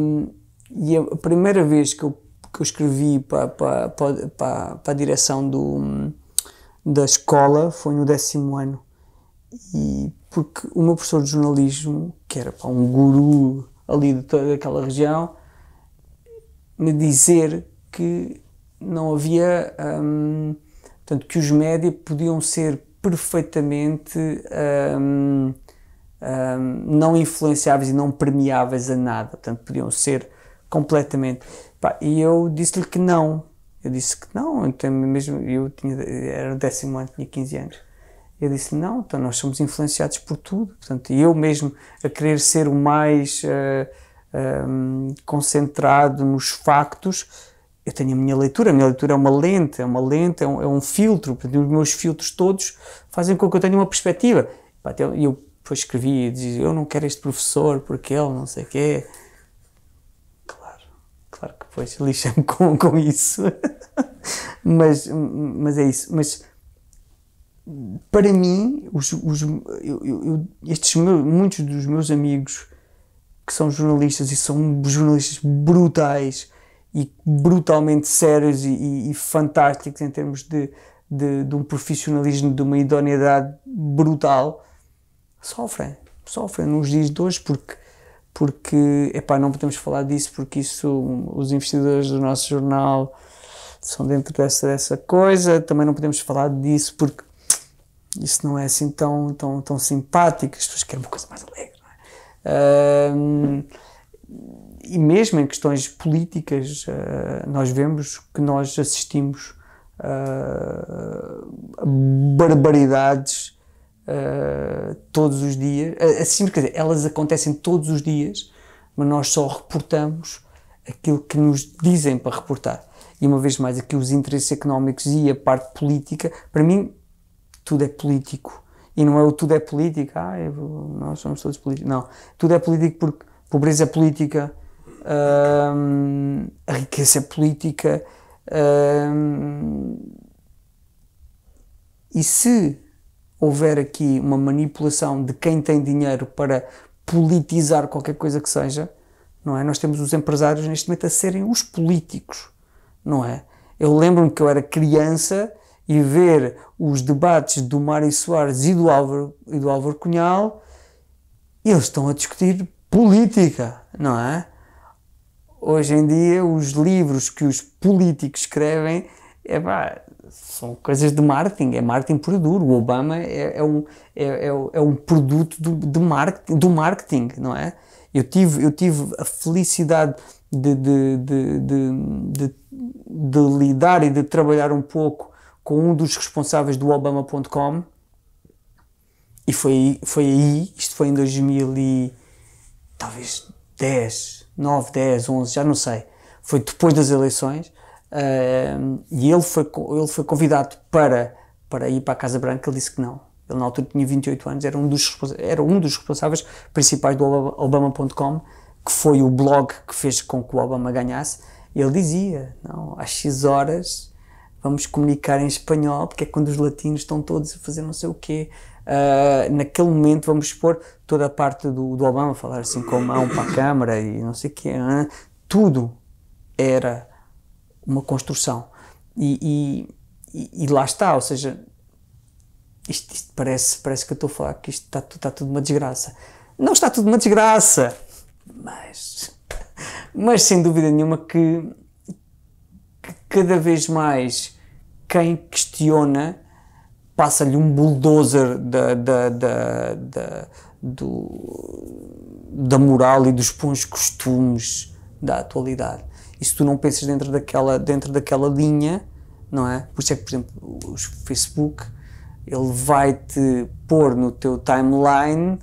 Um, e a primeira vez que eu que eu escrevi para, para, para, para a direção do, da escola foi no décimo ano. E porque o meu professor de jornalismo, que era para um guru ali de toda aquela região, me dizer que não havia. Hum, portanto, que os média podiam ser perfeitamente hum, hum não influenciáveis e não permeáveis a nada. Portanto, podiam ser completamente. Pá, e eu disse-lhe que não. Eu disse que não, então mesmo eu tinha, era o décimo ano, tinha 15 anos. Eu disse não, então nós somos influenciados por tudo. Portanto, eu mesmo a querer ser o mais uh, eh, um, ehm, concentrado nos factos, eu tenho a minha leitura, a minha leitura é uma lente, é uma lente, é um, é um filtro, portanto, os meus filtros todos fazem com que eu tenha uma perspectiva. E eu depois escrevi e dizia, eu não quero este professor porque ele não sei o quê, Pois, lixa-me com, com isso. mas, mas é isso. Mas para mim, os, os, eu, eu, estes meus, muitos dos meus amigos que são jornalistas e são jornalistas brutais e brutalmente sérios e, e, e fantásticos em termos de, de, de, um profissionalismo, de uma idoneidade brutal, sofrem, sofrem nos dias de hoje porque porque, epá, não podemos falar disso porque isso, os investidores do nosso jornal são dentro dessa, dessa coisa, também não podemos falar disso porque isso não é assim tão, tão, tão simpático, as pessoas querem uma coisa mais alegre, é? um, e mesmo em questões políticas, ah, nós vemos que nós assistimos ah, a barbaridades eh, todos os dias. Eh, assim, quer dizer, elas acontecem todos os dias, mas nós só reportamos aquilo que nos dizem para reportar. E uma vez mais, aqui os interesses económicos e a parte política, para mim, tudo é político. E não é o tudo é político, ah, eu, nós somos todos políticos. Não, tudo é político porque pobreza é política, hum, a riqueza é política. Hum, e se houver aqui uma manipulação de quem tem dinheiro para politizar qualquer coisa que seja, não é? Nós temos os empresários neste momento a serem os políticos, não é? Eu lembro-me que eu era criança e ver os debates do Mário Soares e do Álvaro, e do Álvaro Cunhal, eles estão a discutir política, não é? Hoje em dia, os livros que os políticos escrevem, é pá, são coisas de marketing, é marketing puro e duro. O Obama é, é um, é, é, é um produto do, de marketing, do marketing, não é? Eu tive, eu tive a felicidade de, de, de, de, de lidar e de trabalhar um pouco com um dos responsáveis do Obama.com e foi, foi aí, isto foi em 2000 e, talvez 10, 9, 10, 11, já não sei. Foi depois das eleições Uh, e ele foi, ele foi convidado para, para ir para a Casa Branca, ele disse que não. Ele na altura tinha 28 anos, era um dos, era um dos responsáveis principais do Obama.com, que foi o blog que fez com que o Obama ganhasse. Ele dizia, não, às X horas vamos comunicar em espanhol, porque é quando os latinos estão todos a fazer não sei o quê. Uh, naquele momento vamos expor toda a parte do, do Obama, falar assim com a mão para a câmara e não sei o quê. Né? Tudo era uma construção. E, e, e lá está, ou seja, isto, isto, parece, parece que eu estou a falar que isto está, está tudo uma desgraça. Não está tudo uma desgraça, mas, mas sem dúvida nenhuma que, que cada vez mais quem questiona passa-lhe um bulldozer da, da, da, da, do, da moral e dos bons costumes da atualidade. E se tu não pensas dentro daquela, dentro daquela linha, não é? Por isso é que, por exemplo, o Facebook, ele vai-te pôr no teu timeline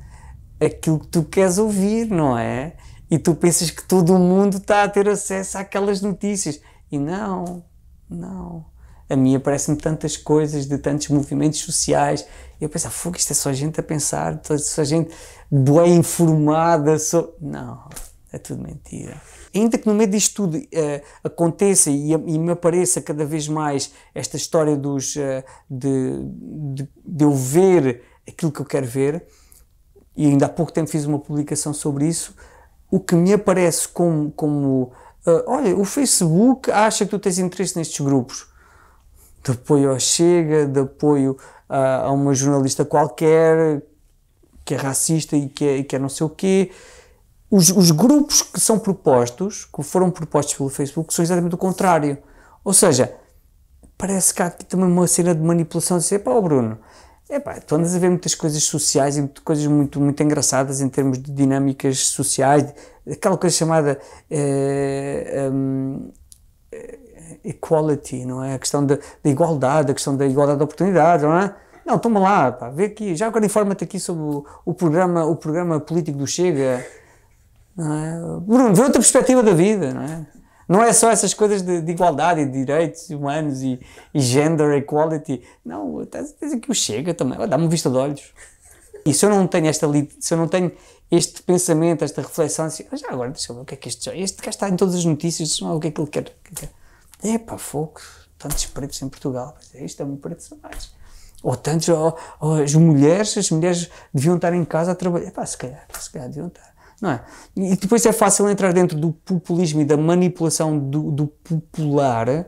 aquilo que tu queres ouvir, não é? E tu pensas que todo mundo está a ter acesso àquelas notícias. E não, não. A mim aparecem tantas coisas de tantos movimentos sociais. E eu pensava, ah, fogo, isto é só gente a pensar, só gente bem informada. Só... Não, é tudo mentira. Ainda que no meio disto tudo uh, aconteça e, e, me apareça cada vez mais esta história dos, uh, de, de, de, eu ver aquilo que eu quero ver, e ainda há pouco tempo fiz uma publicação sobre isso, o que me aparece como, como uh, olha, o Facebook acha que tu tens interesse nestes grupos de apoio ao Chega, de apoio a, a uma jornalista qualquer que é racista e que é, e que é não sei o quê os, os grupos que são propostos, que foram propostos pelo Facebook, são exatamente o contrário. Ou seja, parece que há aqui também uma cena de manipulação de dizer, pá, Bruno, Bruno, pá, tu andas a ver muitas coisas sociais e coisas muito, muito engraçadas em termos de dinâmicas sociais, aquela coisa chamada eh, um, eh, equality, não é? A questão da, igualdade, a questão da igualdade de oportunidade, não é? Não, toma lá, pá, vê aqui, já agora informa-te aqui sobre o, o, programa, o programa político do Chega, é? Ver outra perspectiva da vida, não é? Não é só essas coisas de, de igualdade e de direitos humanos e, e, gender equality. Não, tens, tens aqui o Chega também. Dá-me vista de olhos. E se eu não tenho esta se eu não tenho este pensamento, esta reflexão, assim, ah, já agora deixa eu ver o que é que este Este gajo está em todas as notícias, o que é que ele quer. Que é, é pá, fogo, tantos pretos em Portugal, é, isto é um preto demais Ou tantos, ou, ou, as mulheres, as mulheres deviam estar em casa a trabalhar. Epá, é se calhar, se calhar deviam estar não é? E depois é fácil entrar dentro do populismo e da manipulação do, do popular,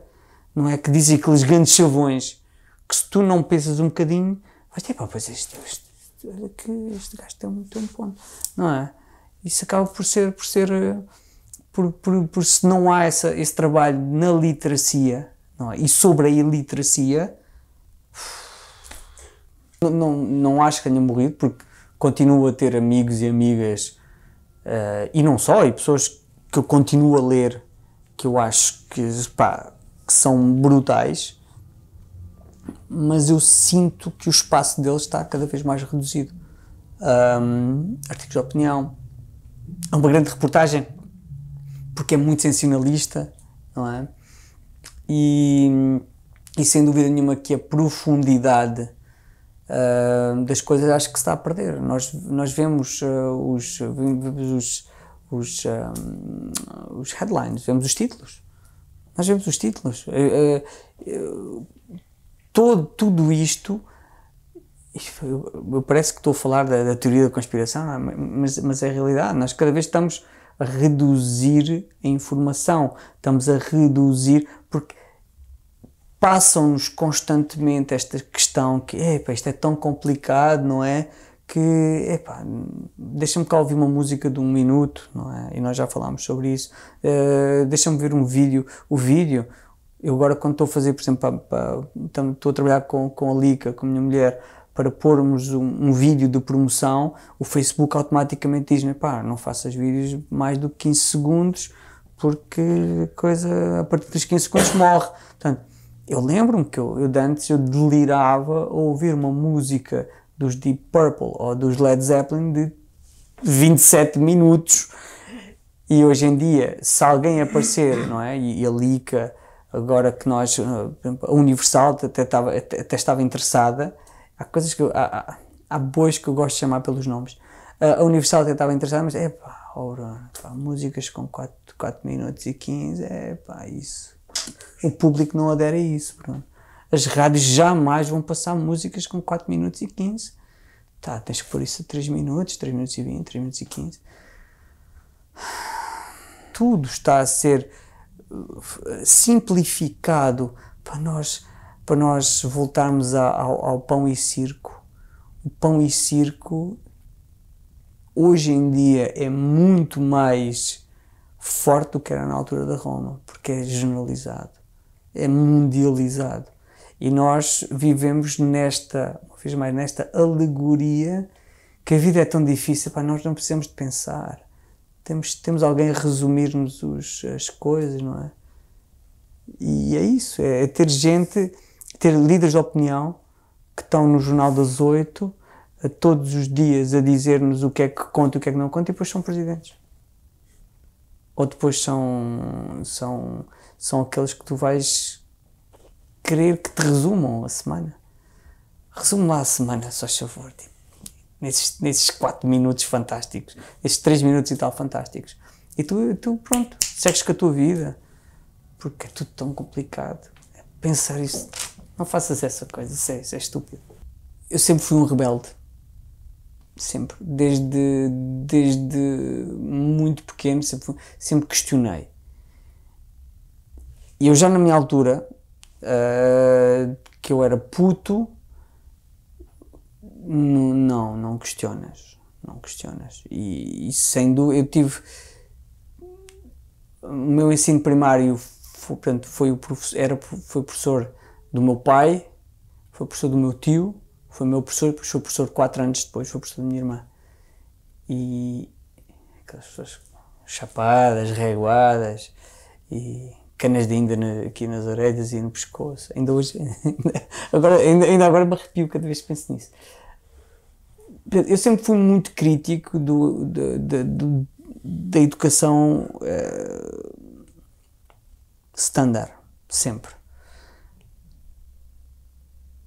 não é? Que dizem aqueles grandes chavões que se tu não pensas um bocadinho, vais ter, pá, pois este, este, olha que este gajo tem um, tem um ponto, não é? Isso acaba por ser, por ser, por, por, por se não há essa, esse trabalho na literacia, não é? E sobre a iliteracia, não, não, não acho que tenha morrido, porque continuo a ter amigos e amigas Uh, e não só, e pessoas que eu continuo a ler, que eu acho que, pá, que são brutais, mas eu sinto que o espaço deles está cada vez mais reduzido. Um, artigos de opinião, é uma grande reportagem, porque é muito sensacionalista, não é? E, e sem dúvida nenhuma que a profundidade uh, das coisas acho que se está a perder. Nós, nós vemos uh, os, vemos os, os, um, ah, os, headlines, vemos os títulos. Nós vemos os títulos. Uh, todo, tudo isto parece que estou a falar da, da teoria da conspiração, é? mas, mas é a realidade. Nós cada vez estamos a reduzir a informação, estamos a reduzir, porque passam-nos constantemente esta questão que epa, isto é tão complicado, não é? Que epá, deixa-me cá ouvir uma música de um minuto, não é? E nós já falámos sobre isso. Uh, deixa-me ver um vídeo. O vídeo, eu agora quando estou a fazer, por exemplo, para, para, estou a trabalhar com, com a Lica, com a minha mulher, para pormos um, um, vídeo de promoção, o Facebook automaticamente diz-me, pá, não faças vídeos mais do que 15 segundos, porque coisa, a partir dos 15 segundos morre. Portanto, eu lembro-me que eu, eu antes eu delirava a ouvir uma música dos Deep Purple ou dos Led Zeppelin de 27 minutos. E hoje em dia, se alguém aparecer, não é? E, e a Lika, agora que nós, eh, a Universal até estava, até, até estava interessada, há coisas que. Eu, há, há, bois que eu gosto de chamar pelos nomes. A Universal até estava interessada, mas é pá, músicas com 4, 4 minutos e 15, é pá, isso o público não adere a isso. Pronto. As rádios jamais vão passar músicas com 4 minutos e 15. Tá, tens que pôr isso a 3 minutos, 3 minutos e 20, 3 minutos e 15. Tudo está a ser eh, simplificado para nós, para nós voltarmos ao, ao pão e circo. O pão e circo hoje em dia é muito mais forte do que era na altura da Roma, porque é generalizado, é mundializado. E nós vivemos nesta, uma vez mais, nesta alegoria que a vida é tão difícil, pá, nós não precisamos de pensar. Temos, temos alguém a resumir-nos as coisas, não é? E é isso, é, é ter gente, ter líderes de opinião que estão no Jornal das Oito todos os dias a dizer-nos o que é que conta e o que é que não conta e depois são presidentes ou depois são, são, são aqueles que tu vais querer que te resumam a semana. Resume lá a semana, só favor, tipo, nesses, nesses quatro minutos fantásticos, esses três minutos e tal fantásticos. E tu, tu pronto, segues com a tua vida, porque é tudo tão complicado. É pensar isso, não faças essa coisa, isso é, isso é estúpido. Eu sempre fui um rebelde sempre, desde, desde muito pequeno, sempre, sempre questionei. E eu já na minha altura, uh, que eu era puto, não, não questionas, não questionas. E, e dúvida eu tive, o meu ensino primário foi, portanto, foi o professor, era, foi professor do meu pai, foi professor do meu tio, foi meu professor, porque o professor quatro anos depois, foi professor da minha irmã. E aquelas pessoas chapadas, reguadas e canas de ainda aqui nas orelhas e no pescoço. Ainda hoje, ainda, agora, ainda, ainda agora me arrepio cada vez que penso nisso. Eu sempre fui muito crítico do, do, do, do da educação uh, standard, sempre.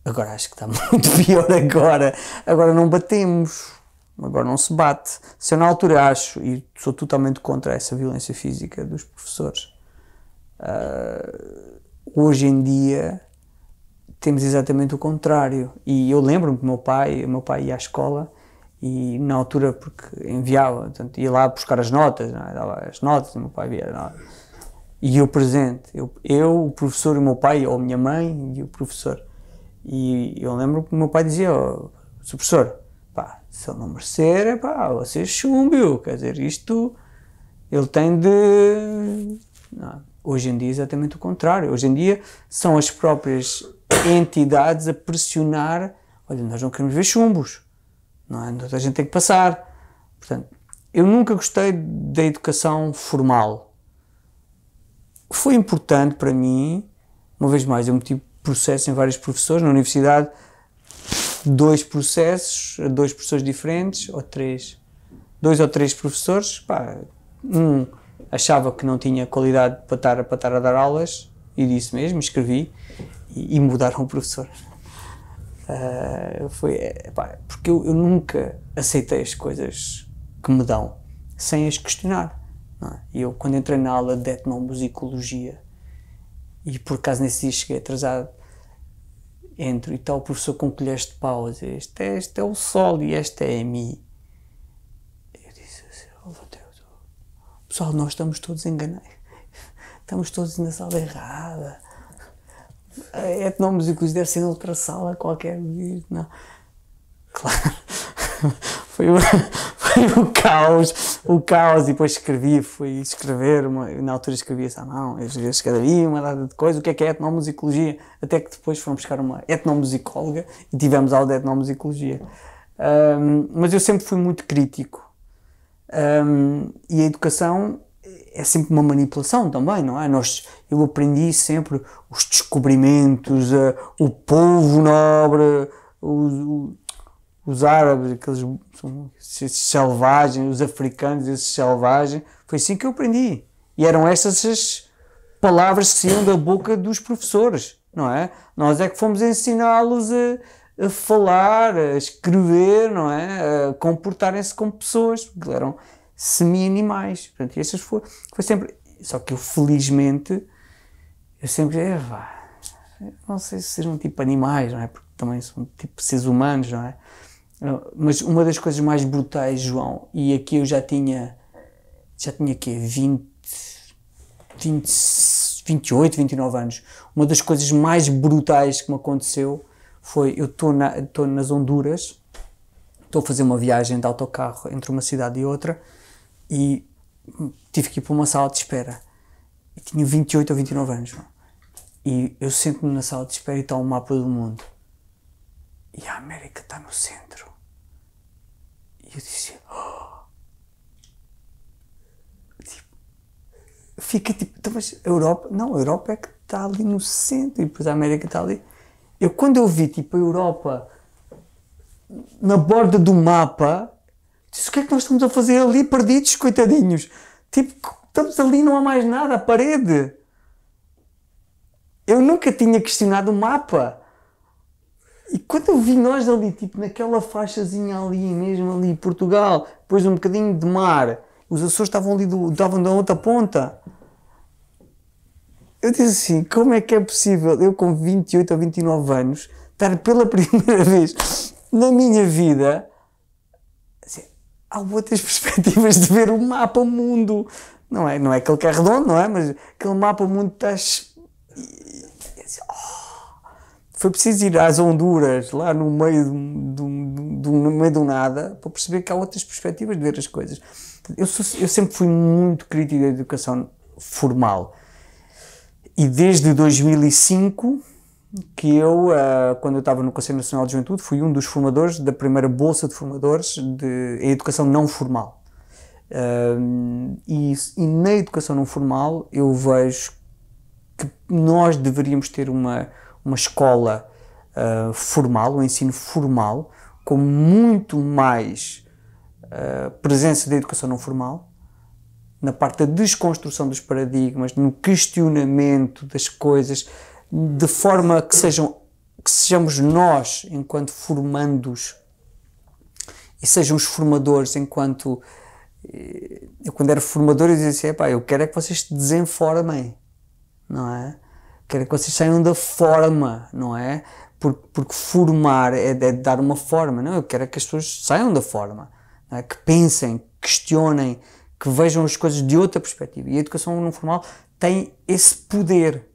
Agora acho que está muito pior agora. Agora não batemos. Agora não se bate. Se eu na altura acho, e sou totalmente contra essa violência física dos professores, uh, hoje em dia temos exatamente o contrário. E eu lembro-me que meu pai, meu pai ia à escola e na altura porque enviava, portanto, ia lá buscar as notas, é? dava as notas, o meu pai via, é? e eu presente, eu, eu, o professor, o meu pai, ou a minha mãe e o professor. E eu lembro que o meu pai dizia, oh, professor, pá, se ele não merecer, é pá, você é chumbio, quer dizer, isto ele tem de... Não, hoje em dia é exatamente o contrário, hoje em dia são as próprias entidades a pressionar, olha, nós não queremos ver chumbos, não é? Então a gente tem que passar. Portanto, eu nunca gostei da educação formal. Foi importante para mim, uma vez mais, eu tive processos em vários professores. Na universidade, dois processos, dois professores diferentes, ou três. Dois ou três professores, pá, um achava que não tinha qualidade para estar, para estar a dar aulas, e disse mesmo, escrevi, e, e mudaram o professor. Uh, foi, é, pá, porque eu, eu, nunca aceitei as coisas que me dão sem as questionar. É? Eu, quando entrei na aula de etnomusicologia, e por acaso nesse dia cheguei atrasado. Entro e tal, o professor com colheres de pau a este é, este é o sol e esta é a mim. Eu disse assim: oh, Deus, oh. pessoal, nós estamos todos enganados, estamos todos na sala errada. A é etnomusicos deve ser noutra sala qualquer. Não. É? Claro, foi uma, o caos, o caos, e depois escrevi, fui escrever, uma, na altura escrevia essa mão, escadaria, uma data de coisa, o que é que é etnomusicologia, até que depois foram buscar uma etnomusicóloga e tivemos aula de etnomusicologia. Um, mas eu sempre fui muito crítico. Um, e a educação é sempre uma manipulação também, não é? Nós, eu aprendi sempre os descobrimentos, uh, o povo nobre, o, o os árabes, aqueles selvagens, os africanos, esses selvagens. Foi assim que eu aprendi. E eram essas as palavras que saíam da boca dos professores, não é? Nós é que fomos ensiná-los a, a, falar, a escrever, não é? A comportarem-se como pessoas, porque eram semi-animais. Portanto, essas foi, foi sempre. Só que eu, felizmente, eu sempre dizia, não sei se serão tipo animais, não é? Porque também são tipo seres humanos, não é? Ah, mas uma das coisas mais brutais, João, e aqui eu já tinha. Já tinha quê? 20. 20 28, 29 anos. Uma das coisas mais brutais que me aconteceu foi: eu estou na, nas Honduras, estou a fazer uma viagem de autocarro entre uma cidade e outra e tive que ir para uma sala de espera. E tinha 28 ou 29 anos. João. E eu sento-me na sala de espera e está o um mapa do mundo e a América está no centro. E eu disse, oh! tipo, fica tipo, então, mas a Europa, não, a Europa é que está ali no centro e depois a América está ali. Eu quando eu vi tipo a Europa na borda do mapa, disse, o que é que nós estamos a fazer ali perdidos, coitadinhos? Tipo, estamos ali, não há mais nada, a parede. Eu nunca tinha questionado o mapa. E quando eu vi nós ali, tipo naquela faixazinha ali, mesmo ali, Portugal, depois um bocadinho de mar, os Açores estavam ali, do, estavam da outra ponta. Eu disse assim: como é que é possível eu, com 28 ou 29 anos, estar pela primeira vez na minha vida? Assim, há outras perspectivas de ver o mapa mundo. Não é, não é aquele que é redondo, não é? Mas aquele mapa mundo está foi preciso ir às Honduras, lá no meio do, do, no meio do nada, para perceber que há outras perspectivas de ver as coisas. Eu, sou, eu sempre fui muito crítico da educação formal. E desde 2005 que eu, ah, quando eu estava no Conselho Nacional de Juventude, fui um dos formadores da primeira bolsa de formadores de, em educação não formal. Ah, e, e na educação não formal eu vejo que nós deveríamos ter uma, uma escola uh, formal, um ensino formal, com muito mais uh, presença da educação não formal, na parte da desconstrução dos paradigmas, no questionamento das coisas, de forma que, sejam, que sejamos nós, enquanto formandos, e sejam os formadores, enquanto. Eh, eu, quando era formador, eu dizia assim: eu quero é que vocês se desenformem, não é? Quero que vocês saiam da forma, não é? Porque, formar é, é, dar uma forma, não? Eu quero é que as pessoas saiam da forma, é? que pensem, questionem, que vejam as coisas de outra perspectiva. E a educação não formal tem esse poder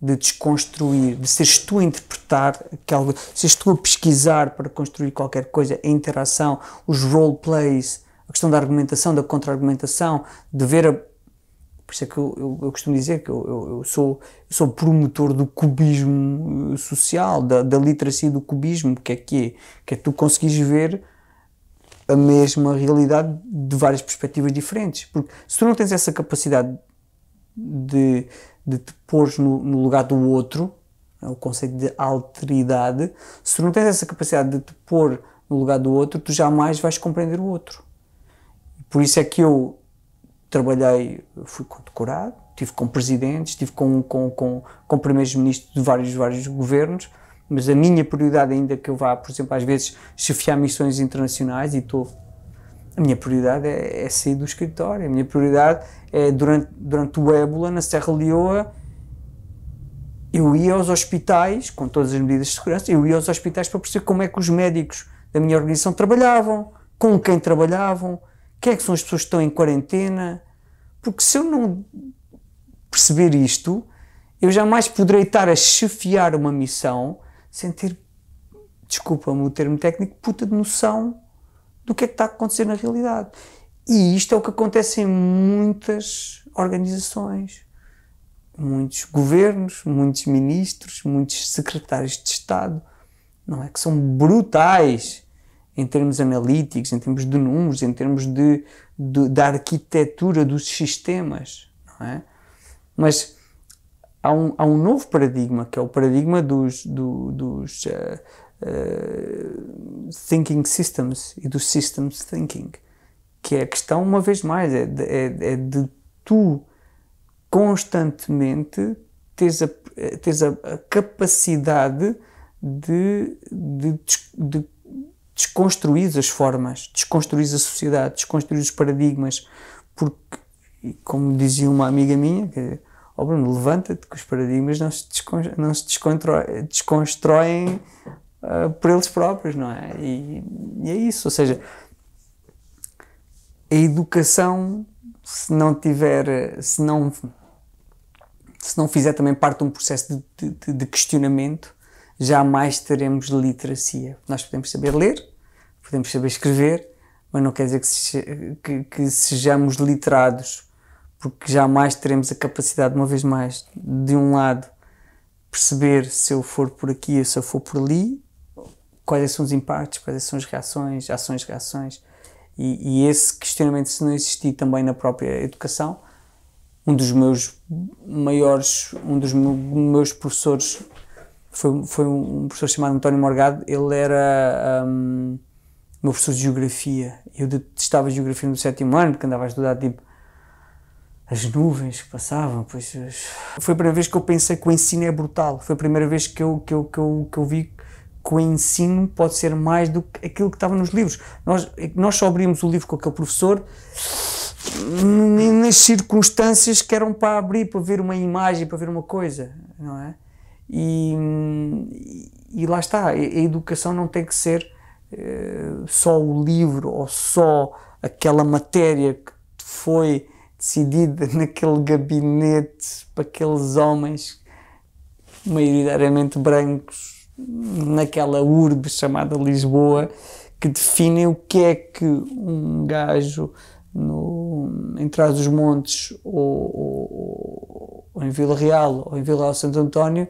de desconstruir, de seres tu a interpretar aquela, seres tu a pesquisar para construir qualquer coisa, a interação, os role plays, a questão da argumentação, da contra-argumentação, de ver a, por isso é que eu, eu, eu costumo dizer que eu, eu sou, sou promotor do cubismo eh, social, da, da literacia do cubismo, que é que é, que é tu conseguires ver a mesma realidade de várias perspectivas diferentes. Porque se tu não tens essa capacidade de, de te pôr no, no, lugar do outro, é o conceito de alteridade, se tu não tens essa capacidade de te pôr no lugar do outro, tu jamais vais compreender o outro. Por isso é que eu trabalhei, fui condecorado, tive com presidentes, tive com, com, com, com primeiros-ministros de vários, vários governos, mas a minha prioridade, ainda que eu vá, por exemplo, às vezes chefiar missões internacionais e estou. A minha prioridade é, é, sair do escritório, a minha prioridade é durante, durante o ébola, na Serra Leoa, eu ia aos hospitais, com todas as medidas de segurança, eu ia aos hospitais para perceber como é que os médicos da minha organização trabalhavam, com quem trabalhavam, que é que são as pessoas que estão em quarentena? Porque se eu não perceber isto, eu jamais poderei estar a chefiar uma missão sem ter, desculpa-me o termo técnico, puta de noção do que é que está a acontecer na realidade. E isto é o que acontece em muitas organizações, muitos governos, muitos ministros, muitos secretários de Estado. Não é que são brutais em termos analíticos, em termos de números, em termos de, de da arquitetura dos sistemas, não é? Mas há um, há um novo paradigma, que é o paradigma dos, do, dos uh, uh, thinking systems e dos systems thinking, que é a questão, uma vez mais, é de, é, é de tu constantemente teres a, eh, teres a, a capacidade de, de, de desconstruís as formas, desconstruís a sociedade, desconstruís os paradigmas, porque, como dizia uma amiga minha, que oh Bruno, levanta-te que os paradigmas não se, não se desconstroem uh, por eles próprios, não é? E, e, é isso, ou seja, a educação, se não tiver, se não, se não fizer também parte de um processo de, de, de questionamento, jamais teremos literacia. Nós podemos saber ler, podemos saber escrever, mas não quer dizer que, se, que, que sejamos literados, porque jamais teremos a capacidade, uma vez mais, de um lado, perceber se eu for por aqui ou se eu for por ali, quais são os impactos, quais são as reações, ações, reações. E, e, esse questionamento, se não existir também na própria educação, um dos meus maiores, um dos meus professores foi, foi um professor chamado António Morgado, ele era um, meu professor de geografia. Eu detestava geografia no sétimo ano, porque andava a estudar tipo as nuvens que passavam. Pois, foi a primeira vez que eu pensei que o ensino é brutal. Foi a primeira vez que eu, que eu, que eu, que eu vi que o ensino pode ser mais do que aquilo que estava nos livros. Nós, é nós só abrimos o livro com aquele professor nas circunstâncias que eram para abrir, para ver uma imagem, para ver uma coisa, não é? E, e lá está, a educação não tem que ser eh, só o livro ou só aquela matéria que foi decidida naquele gabinete para aqueles homens maioritariamente brancos naquela urbe chamada Lisboa que definem o que é que um gajo no, em Trás dos Montes ou, ou, ou em Vila Real ou em Vila Real Santo António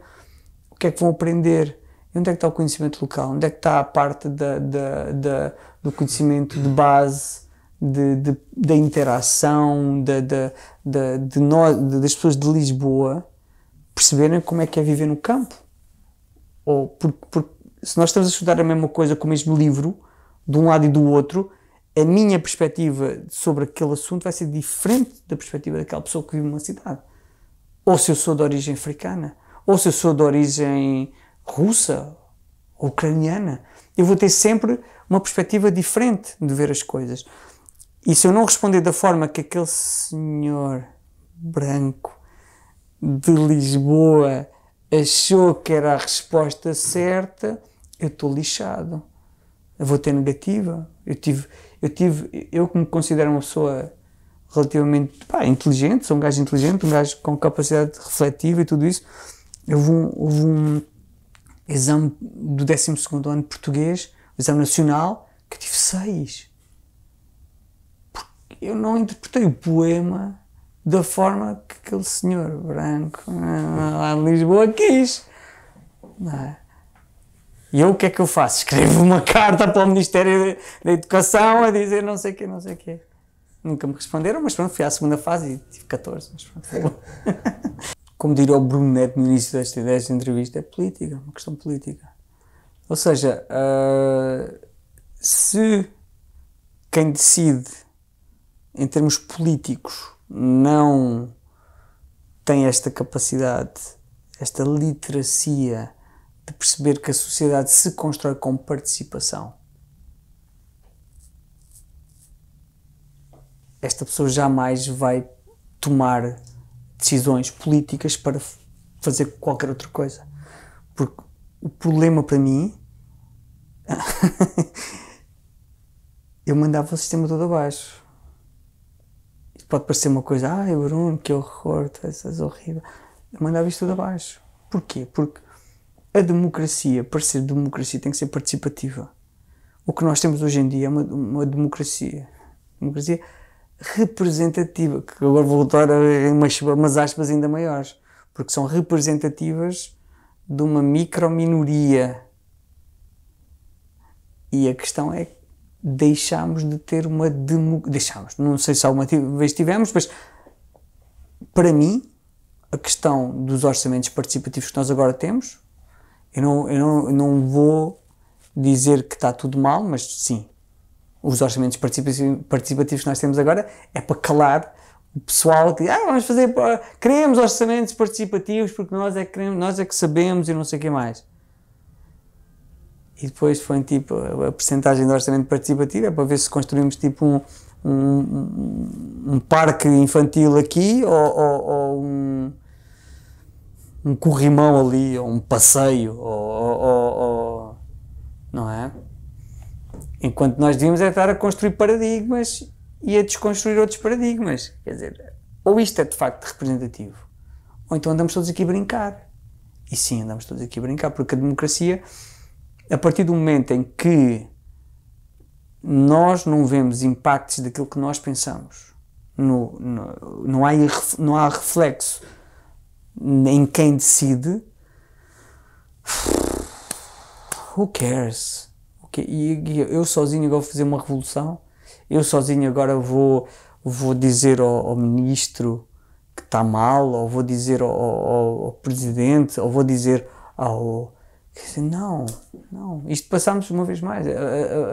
que é que vão aprender, e onde é que está o conhecimento local, onde é que está a parte da, da, da do conhecimento de base, de, de, da interação, de nós, das pessoas de Lisboa perceberem como é que é viver no campo. Ou porque, porque se nós estamos a estudar a mesma coisa com o mesmo livro, de um lado e do outro, a minha perspectiva sobre aquele assunto vai ser diferente da perspectiva daquela pessoa que vive numa cidade. Ou se eu sou de origem africana, ou se eu sou de origem russa, ucraniana, eu vou ter sempre uma perspectiva diferente de ver as coisas. E se eu não responder da forma que aquele senhor branco de Lisboa achou que era a resposta certa, eu estou lixado. Eu vou ter negativa. Eu tive, eu tive, eu que me considero uma pessoa relativamente pá, inteligente, sou um gajo inteligente, um gajo com capacidade refletiva e tudo isso, houve um, houve um exame do 12 ano português, o exame nacional, que tive 6. Porque eu não interpretei o poema da forma que aquele senhor branco eh, lá em Lisboa quis. É? E eu o que é que eu faço? Escrevo uma carta para o Ministério da Educação a dizer não sei o quê, não sei o quê. Nunca me responderam, mas pronto, fui à segunda fase e tive 14. Mas pronto, como diria o Bruno Neto no início desta, desta entrevista, é política, é uma questão política. Ou seja, uh, se quem decide em termos políticos não tem esta capacidade, esta literacia de perceber que a sociedade se constrói com participação. Esta pessoa jamais vai tomar decisões políticas para fazer qualquer outra coisa. Porque o problema para mim. eu mandava o sistema todo abaixo. pode parecer uma coisa, ai Bruno, que horror, tu és horrível. Eu mandava isto tudo abaixo. Porquê? Porque a democracia, para ser democracia, tem que ser participativa. O que nós temos hoje em dia é uma, uma democracia. Democracia representativa, que agora vou voltar a eh, umas, umas aspas ainda maiores, porque são representativas de uma microminoria. E a questão é que deixámos de ter uma democracia. Deixámos, não sei se alguma vez tivemos, mas para mim, a questão dos orçamentos participativos que nós agora temos, eu não, eu não, eu não vou dizer que está tudo mal, mas sim, os orçamentos participativos que nós temos agora é para calar o pessoal que, ah, vamos fazer, queremos orçamentos participativos porque nós é que queremos, nós é que sabemos e não sei o que mais. E depois foi tipo, a percentagem do orçamento participativo é para ver se construímos tipo um, um, um parque infantil aqui ou, ou, ou um, um corrimão ali, ou um passeio, ou, ou, ou não é? Enquanto nós devíamos é estar a construir paradigmas e a desconstruir outros paradigmas. Quer dizer, ou isto é de facto representativo, ou então andamos todos aqui a brincar. E sim, andamos todos aqui a brincar, porque a democracia, a partir do momento em que nós não vemos impactos daquilo que nós pensamos, no, no, não, há, não há reflexo em quem decide, who cares? que, e, eu sozinho agora vou fazer uma revolução, eu sozinho agora vou, vou dizer ao, ao ministro que está mal, ou vou dizer ao, ao, ao presidente, ou vou dizer ao. não, não. Isto passamos uma vez mais. A, a,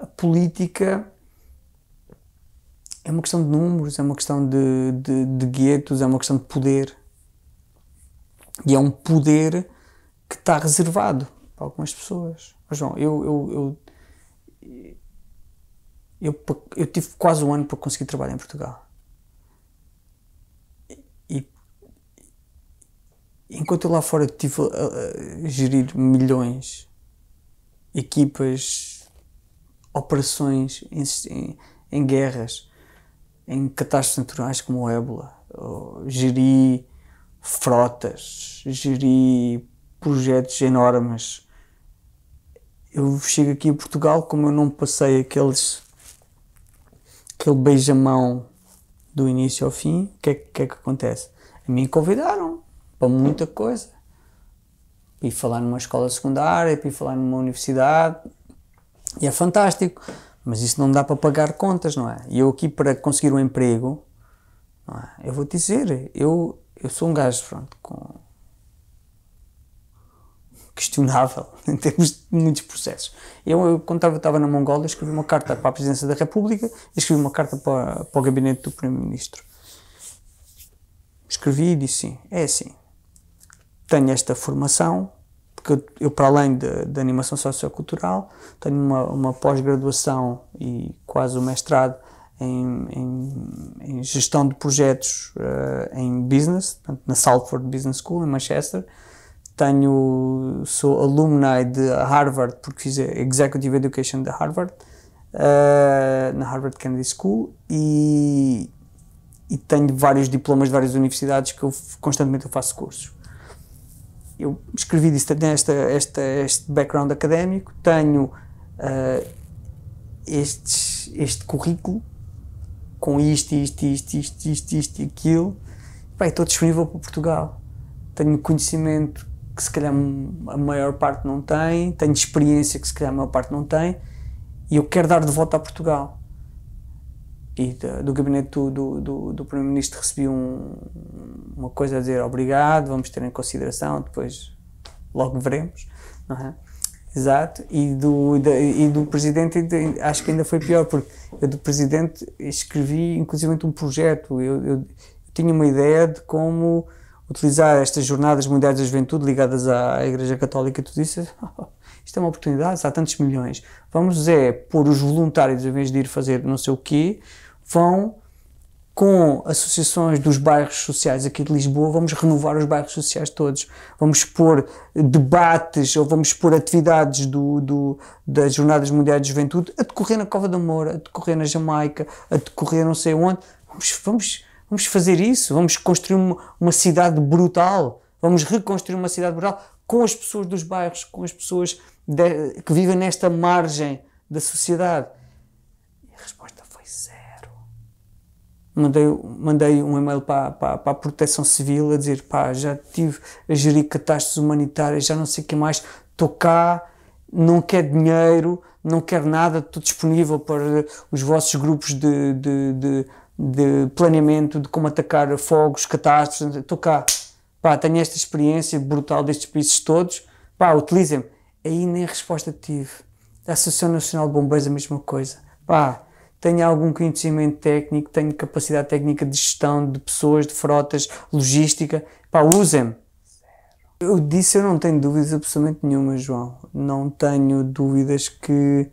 a, a política é uma questão de números, é uma questão de, de, de guetos, é uma questão de poder. E é um poder que está reservado algumas pessoas. Mas, João, eu, eu, eu, eu, eu tive quase um ano para conseguir trabalho em Portugal. E, enquanto eu lá fora tive a, a gerir milhões, equipas, operações em, em, em guerras, em catástrofes naturais como o ébola, geri frotas, geri projetos enormes, eu chego aqui a Portugal, como eu não passei aqueles aquele beijamão do início ao fim, o que, é, que é que acontece? A mim convidaram para muita coisa. E falar numa escola secundária, para falar numa universidade, e é fantástico, mas isso não dá para pagar contas, não é? E eu aqui para conseguir um emprego, é? eu vou dizer, eu, eu sou um gajo, pronto, com questionável em termos de muitos processos. Eu, eu quando estava na Mongólia, escrevi uma carta para a Presidência da República e escrevi uma carta para, para o gabinete do Primeiro-Ministro. Escrevi e disse sim, é assim, tenho esta formação, porque eu, para além da animação sociocultural, tenho uma, uma pós-graduação e quase um mestrado em, em, em gestão de projetos uh, em business, portanto, na Salford Business School, em Manchester, tenho sou alumni de Harvard porque fiz a Executive Education de Harvard uh, na Harvard Kennedy School e, e tenho vários diplomas de várias universidades que eu constantemente eu faço cursos eu escrevi disso, esta, esta, este background académico tenho uh, este currículo com isto, isto, isto, isto, isto, isto e aquilo estou disponível para Portugal tenho conhecimento que se calhar a maior parte não tem, tenho experiência que se calhar a maior parte não tem, e eu quero dar de volta a Portugal. E do, gabinete do, do, do Primeiro-Ministro recebi um, uma coisa a dizer obrigado, vamos ter em consideração, depois logo veremos, não é? Exato, e do, da, e do presidente acho que ainda foi pior, porque eu do presidente escrevi inclusive um projeto, eu, eu, eu tinha uma ideia de como utilizar estas jornadas mundiais da juventude ligadas à Igreja Católica, tu disse, oh, oh, isto é uma oportunidade, há tantos milhões. Vamos é pôr os voluntários, em vez de ir fazer não sei o quê, vão com associações dos bairros sociais aqui de Lisboa, vamos renovar os bairros sociais todos. Vamos pôr debates ou vamos pôr atividades do, do, das Jornadas Mundiais de Juventude a decorrer na Cova da Moura, a decorrer na Jamaica, a decorrer não sei onde. Vamos, vamos Vamos fazer isso, vamos construir uma, uma cidade brutal, vamos reconstruir uma cidade brutal com as pessoas dos bairros, com as pessoas de, que vivem nesta margem da sociedade. E a resposta foi zero. Mandei, mandei um e-mail para, para, para a Proteção Civil a dizer: pá, já tive a gerir catástrofes humanitárias, já não sei o que mais, estou cá, não quero dinheiro, não quero nada, estou disponível para os vossos grupos de, de, de de planeamento, de como atacar fogos, catástrofes, estou cá, pá, tenho esta experiência brutal destes países todos, pá, utilizem-me. Aí nem resposta tive. Da Associação Nacional de Bombeiros a mesma coisa. Pá, tenho algum conhecimento técnico, tenho capacidade técnica de gestão de pessoas, de frotas, logística, pá, usem-me. Eu disse, eu não tenho dúvidas absolutamente nenhuma, João. Não tenho dúvidas que,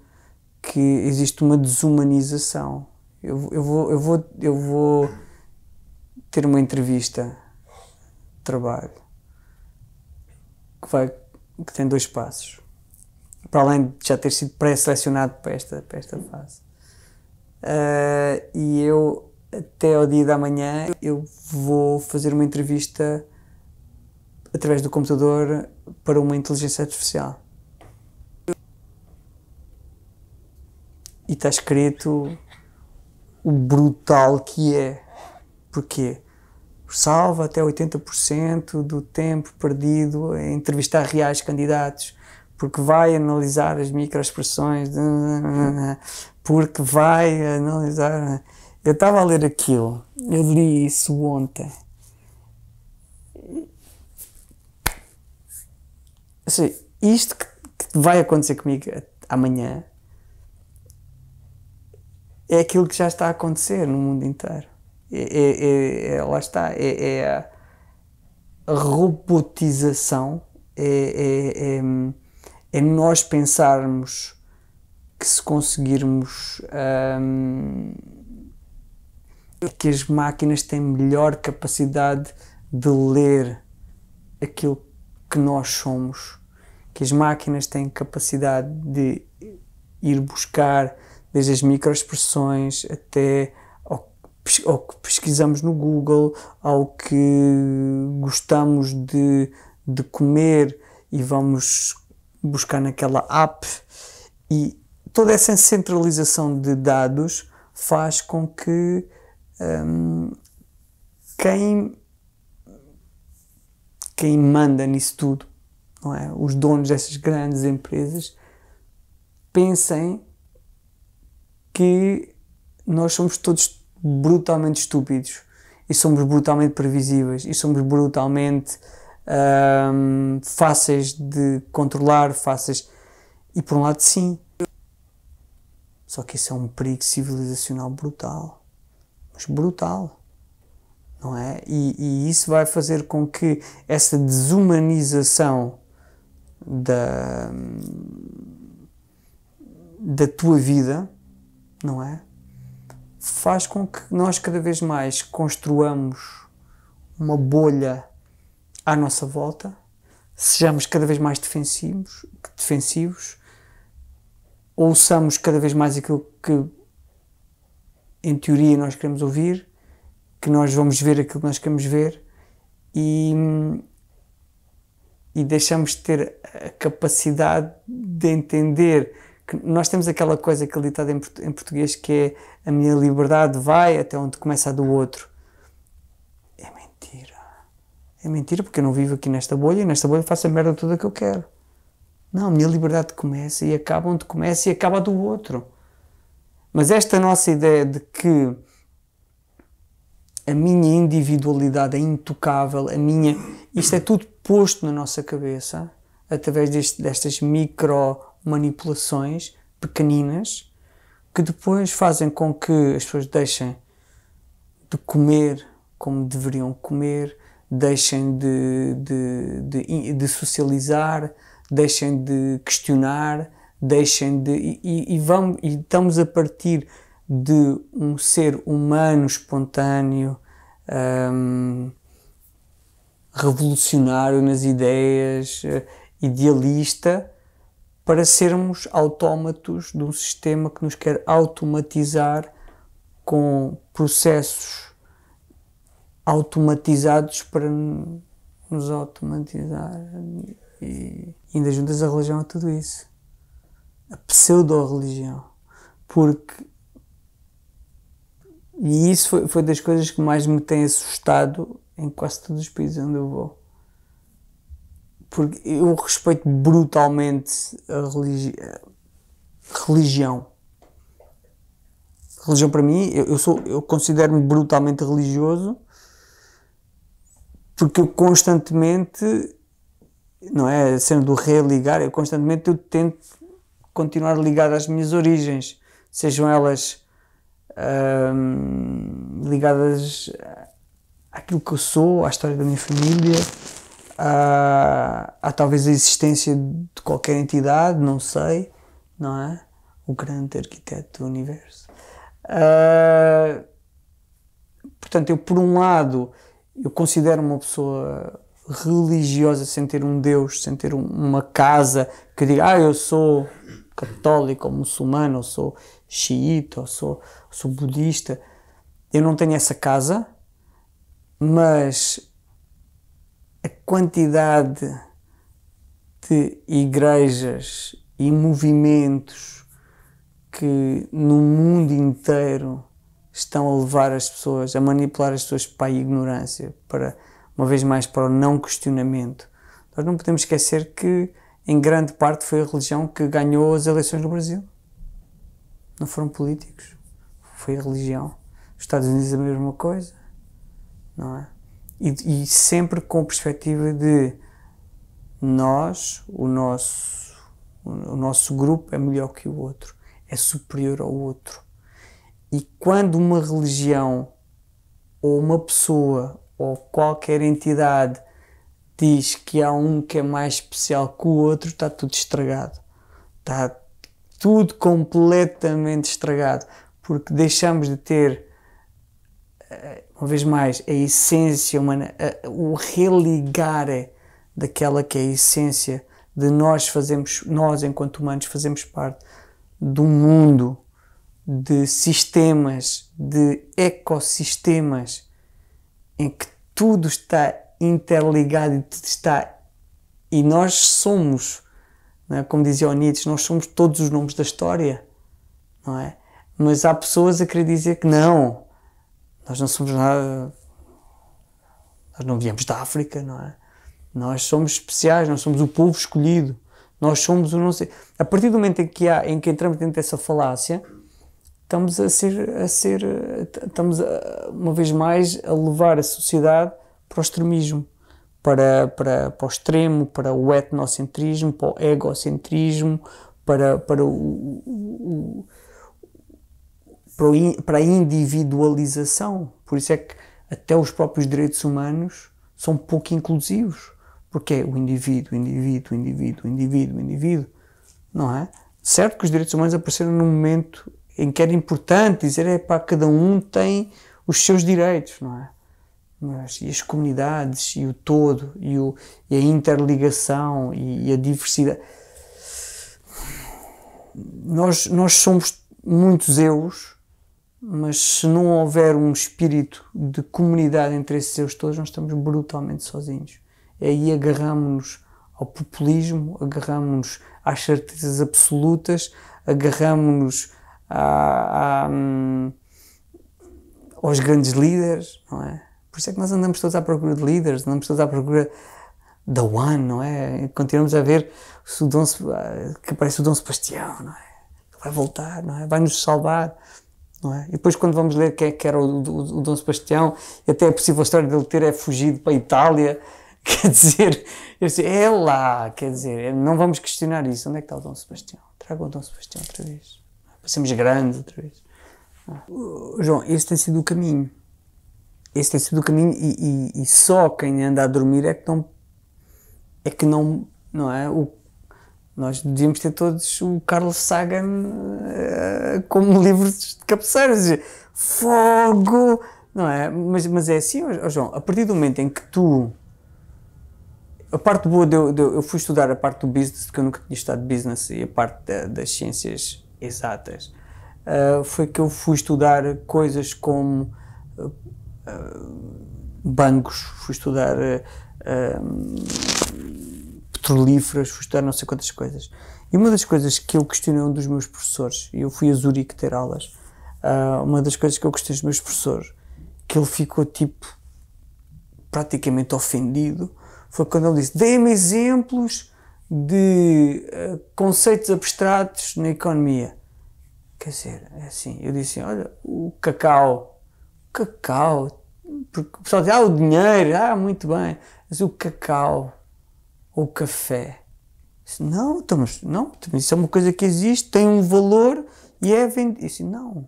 que existe uma desumanização eu, eu, vou, eu, vou, eu vou ter uma entrevista de trabalho que, vai, que tem dois passos. Para além de já ter sido pré-selecionado para esta, para esta fase. Uh, e eu, até ao dia da manhã, eu vou fazer uma entrevista através do computador para uma inteligência artificial. E está escrito o brutal que é. Porquê? Salva até 80% do tempo perdido em entrevistar reais candidatos, porque vai analisar as microexpressões, né, né, né, porque vai analisar. Eu estava a ler aquilo, eu li isso ontem. Ou seja, isto que vai acontecer comigo amanhã é aquilo que já está a acontecer no mundo inteiro. É, é, é, é lá está, é, é, a robotização, é, é, é, é nós pensarmos que se conseguirmos hum, que as máquinas têm melhor capacidade de ler aquilo que nós somos, que as máquinas têm capacidade de ir buscar desde as microexpressões até ao que pesquisamos no Google, ao que gostamos de, de comer e vamos buscar naquela app. E toda essa centralização de dados faz com que hum, quem, quem manda nisso tudo, não é? os donos dessas grandes empresas, pensem que nós somos todos brutalmente estúpidos e somos brutalmente previsíveis e somos brutalmente hum, fáceis de controlar, fáceis. E por um lado, sim. Só que isso é um perigo civilizacional brutal. Mas brutal. Não é? E, e isso vai fazer com que essa desumanização da, hum, da tua vida não é? Faz com que nós cada vez mais construamos uma bolha à nossa volta, sejamos cada vez mais defensivos, defensivos ouçamos cada vez mais aquilo que, em teoria, nós queremos ouvir, que nós vamos ver aquilo que nós queremos ver e, e deixamos de ter a capacidade de entender que nós temos aquela coisa, que é ditado em, em português que é a minha liberdade vai até onde começa a do outro. É mentira. É mentira porque eu não vivo aqui nesta bolha e nesta bolha faço a merda toda que eu quero. Não, a minha liberdade começa e acaba onde começa e acaba do outro. Mas esta nossa ideia de que a minha individualidade é intocável, a minha. Isto é tudo posto na nossa cabeça através deste, destas micro manipulações pequeninas que depois fazem com que as pessoas deixem de comer como deveriam comer, deixem de, de, de, de socializar, deixem de questionar, deixem de. E, e, vamos, e estamos a partir de um ser humano espontâneo, hum, revolucionário nas ideias, eh, idealista, para sermos autómatos de um sistema que nos quer automatizar com processos automatizados para nos automatizar. E ainda juntas a religião a tudo isso. A pseudo-religião. Porque. E isso foi, foi das coisas que mais me tem assustado em quase todos os países onde eu vou. Porque eu respeito brutalmente a, religi a religião. A religião para mim, eu, eu sou, eu considero-me brutalmente religioso porque eu constantemente, não é, sendo do religar, eu constantemente eu tento continuar ligado às minhas origens, sejam elas hum, ligadas àquilo que eu sou, à história da minha família, a talvez a existência de qualquer entidade, não sei, não é? O grande arquiteto do universo. Uh, portanto, eu, por um lado, eu considero uma pessoa religiosa sem ter um Deus, sem ter um, uma casa que diga, ah, eu sou católico ou muçulmano, ou sou xiita, ou sou, sou budista. Eu não tenho essa casa, mas a quantidade de igrejas e movimentos que no mundo inteiro estão a levar as pessoas, a manipular as pessoas para a ignorância, para uma vez mais para o não questionamento. Nós não podemos esquecer que em grande parte foi a religião que ganhou as eleições no Brasil. Não foram políticos, foi a religião. Os Estados Unidos a mesma coisa, não é? e, e sempre com a perspectiva de nós, o nosso, o nosso grupo é melhor que o outro, é superior ao outro. E quando uma religião ou uma pessoa ou qualquer entidade diz que há um que é mais especial que o outro, está tudo estragado. Está tudo completamente estragado, porque deixamos de ter eh, uma vez mais, a essência humana, a, o religar é daquela que é a essência de nós fazemos, nós enquanto humanos fazemos parte de um mundo de sistemas, de ecossistemas em que tudo está interligado e tudo está e nós somos, é? como dizia o Nietzsche, nós somos todos os nomes da história, não é? Mas há pessoas a querer dizer que não, nós não somos nada. Nós não viemos da África, não é? Nós somos especiais, nós somos o povo escolhido, nós somos o não sei. A partir do momento em que, há, em que entramos dentro dessa falácia, estamos a ser, a ser estamos a, uma vez mais a levar a sociedade para o extremismo, para, para, para o extremo, para o etnocentrismo, para o egocentrismo, para, para o, o, o para a individualização. Por isso é que até os próprios direitos humanos são pouco inclusivos. Porque é o indivíduo, indivíduo, indivíduo, indivíduo, indivíduo. Não é? Certo que os direitos humanos apareceram num momento em que era importante dizer é para cada um tem os seus direitos, não é? Mas, e as comunidades, e o todo, e, o, e a interligação, e, e a diversidade. Nós, nós somos muitos eus mas se não houver um espírito de comunidade entre esses seus todos, nós estamos brutalmente sozinhos. E aí agarramos-nos ao populismo, agarramos-nos às certezas absolutas, agarramos-nos hum, aos grandes líderes, não é? Por isso é que nós andamos todos à procura de líderes, andamos todos à procura da One, não é? E continuamos a ver o Dom, que aparece o Dom Sebastião, não é? Vai voltar, não é? Vai nos salvar não é? E depois quando vamos ler quem é que era o, o, o Dom Sebastião, até é possível a história dele ter é fugido para a Itália, quer dizer, é lá, quer dizer, é, não vamos questionar isso. Onde é que está o Dom Sebastião? Traga o Dom Sebastião outra vez. Passemos grande outra vez. Ah. João, esse tem sido o caminho. Esse tem sido o caminho e, e, e, só quem anda a dormir é que não é que não, não é? O, nós devíamos ter todos o Carlos Sagan uh, como livros de cabeceiras. Fogo! Não é? Mas, mas é assim, oh, João, a partir do momento em que tu. A parte boa, de, eu, de eu, fui estudar a parte do business, porque eu nunca tinha estudado business e a parte da, das ciências exatas. Uh, foi que eu fui estudar coisas como uh, bancos, fui estudar uh, petrolíferas, fui não sei quantas coisas. E uma das coisas que eu questionei um dos meus professores, eu fui a Zurique ter aulas, uh, uma das coisas que eu questionei dos meus professores, que ele ficou tipo praticamente ofendido, foi quando ele disse: Deem-me exemplos de uh, conceitos abstratos na economia. Quer dizer, é assim, eu disse: assim, Olha, o cacau, o cacau, porque o pessoal diz: Ah, o dinheiro, ah, muito bem, mas o cacau o café. Disse, não, estamos não, isso é uma coisa que existe, tem um valor e é vendido. Disse, não,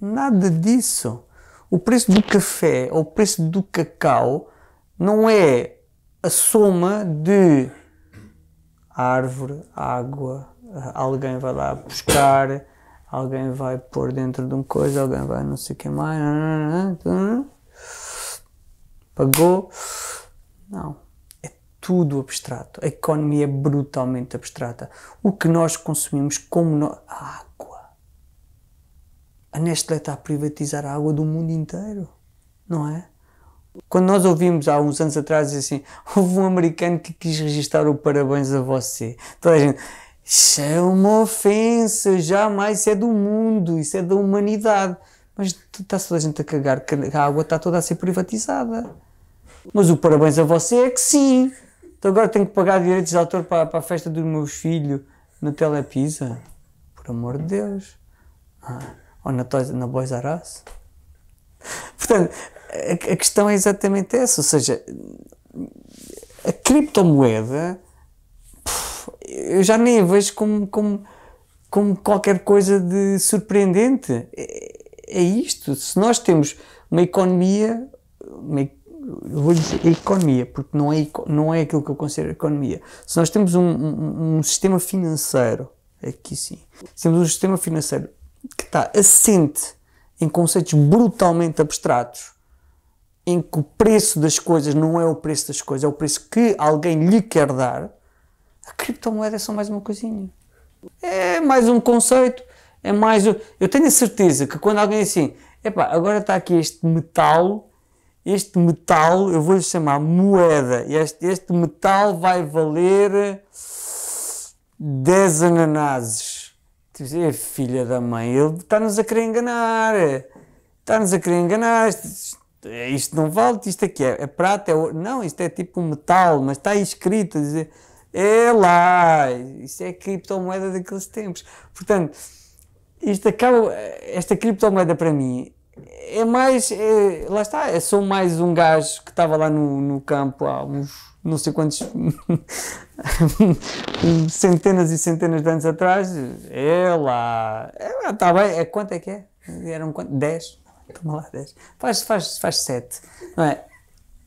nada disso. O preço do café ou o preço do cacau não é a soma de árvore, água, alguém vai lá buscar, alguém vai pôr dentro de uma coisa, alguém vai não sei o que mais. Pagou. Não tudo abstrato. A economia é brutalmente abstrata. O que nós consumimos, como A água. A Nestlé está a privatizar a água do mundo inteiro, não é? Quando nós ouvimos há uns anos atrás assim, houve um americano que quis registrar o parabéns a você. Toda a gente, isso é uma ofensa, jamais, isso é do mundo, isso é da humanidade. Mas está toda a gente a cagar que a água está toda a ser privatizada. Mas o parabéns a você é que sim. Então agora tenho que pagar direitos de autor para, para a festa do meu filho no Telepisa? Por amor de Deus. Ah, ou na, toys, na Boys Portanto, a, a questão é exatamente essa. Ou seja, a criptomoeda eu já nem a vejo como, como, como qualquer coisa de surpreendente. É, é isto. Se nós temos uma economia, uma economia eu vou dizer economia, porque não é, não é aquilo que eu considero economia. Se nós temos um, um, um sistema financeiro, aqui sim, se temos um sistema financeiro que está assente em conceitos brutalmente abstratos, em que o preço das coisas não é o preço das coisas, é o preço que alguém lhe quer dar, a criptomoeda é só mais uma coisinha. É mais um conceito, é mais. Um... Eu tenho a certeza que quando alguém assim, epá, agora está aqui este metal este metal, eu vou lhe chamar moeda, este, este metal vai valer 10 ananases. Tipo assim, é filha da mãe, ele está-nos a querer enganar, está-nos a querer enganar, isto, isto não vale, isto aqui é, é prata, é ouro. Não, isto é tipo metal, mas está aí escrito, dizer, é lá, isto é a criptomoeda daqueles tempos. Portanto, isto acaba, esta criptomoeda para mim é mais. É, lá está, é, sou mais um gajo que estava lá no, no campo há uns não sei quantos. centenas e centenas de anos atrás. É lá. É, está bem, é, quanto é que é? Eram quanto? 10? Toma lá 10. Faz, faz, faz 7, não é?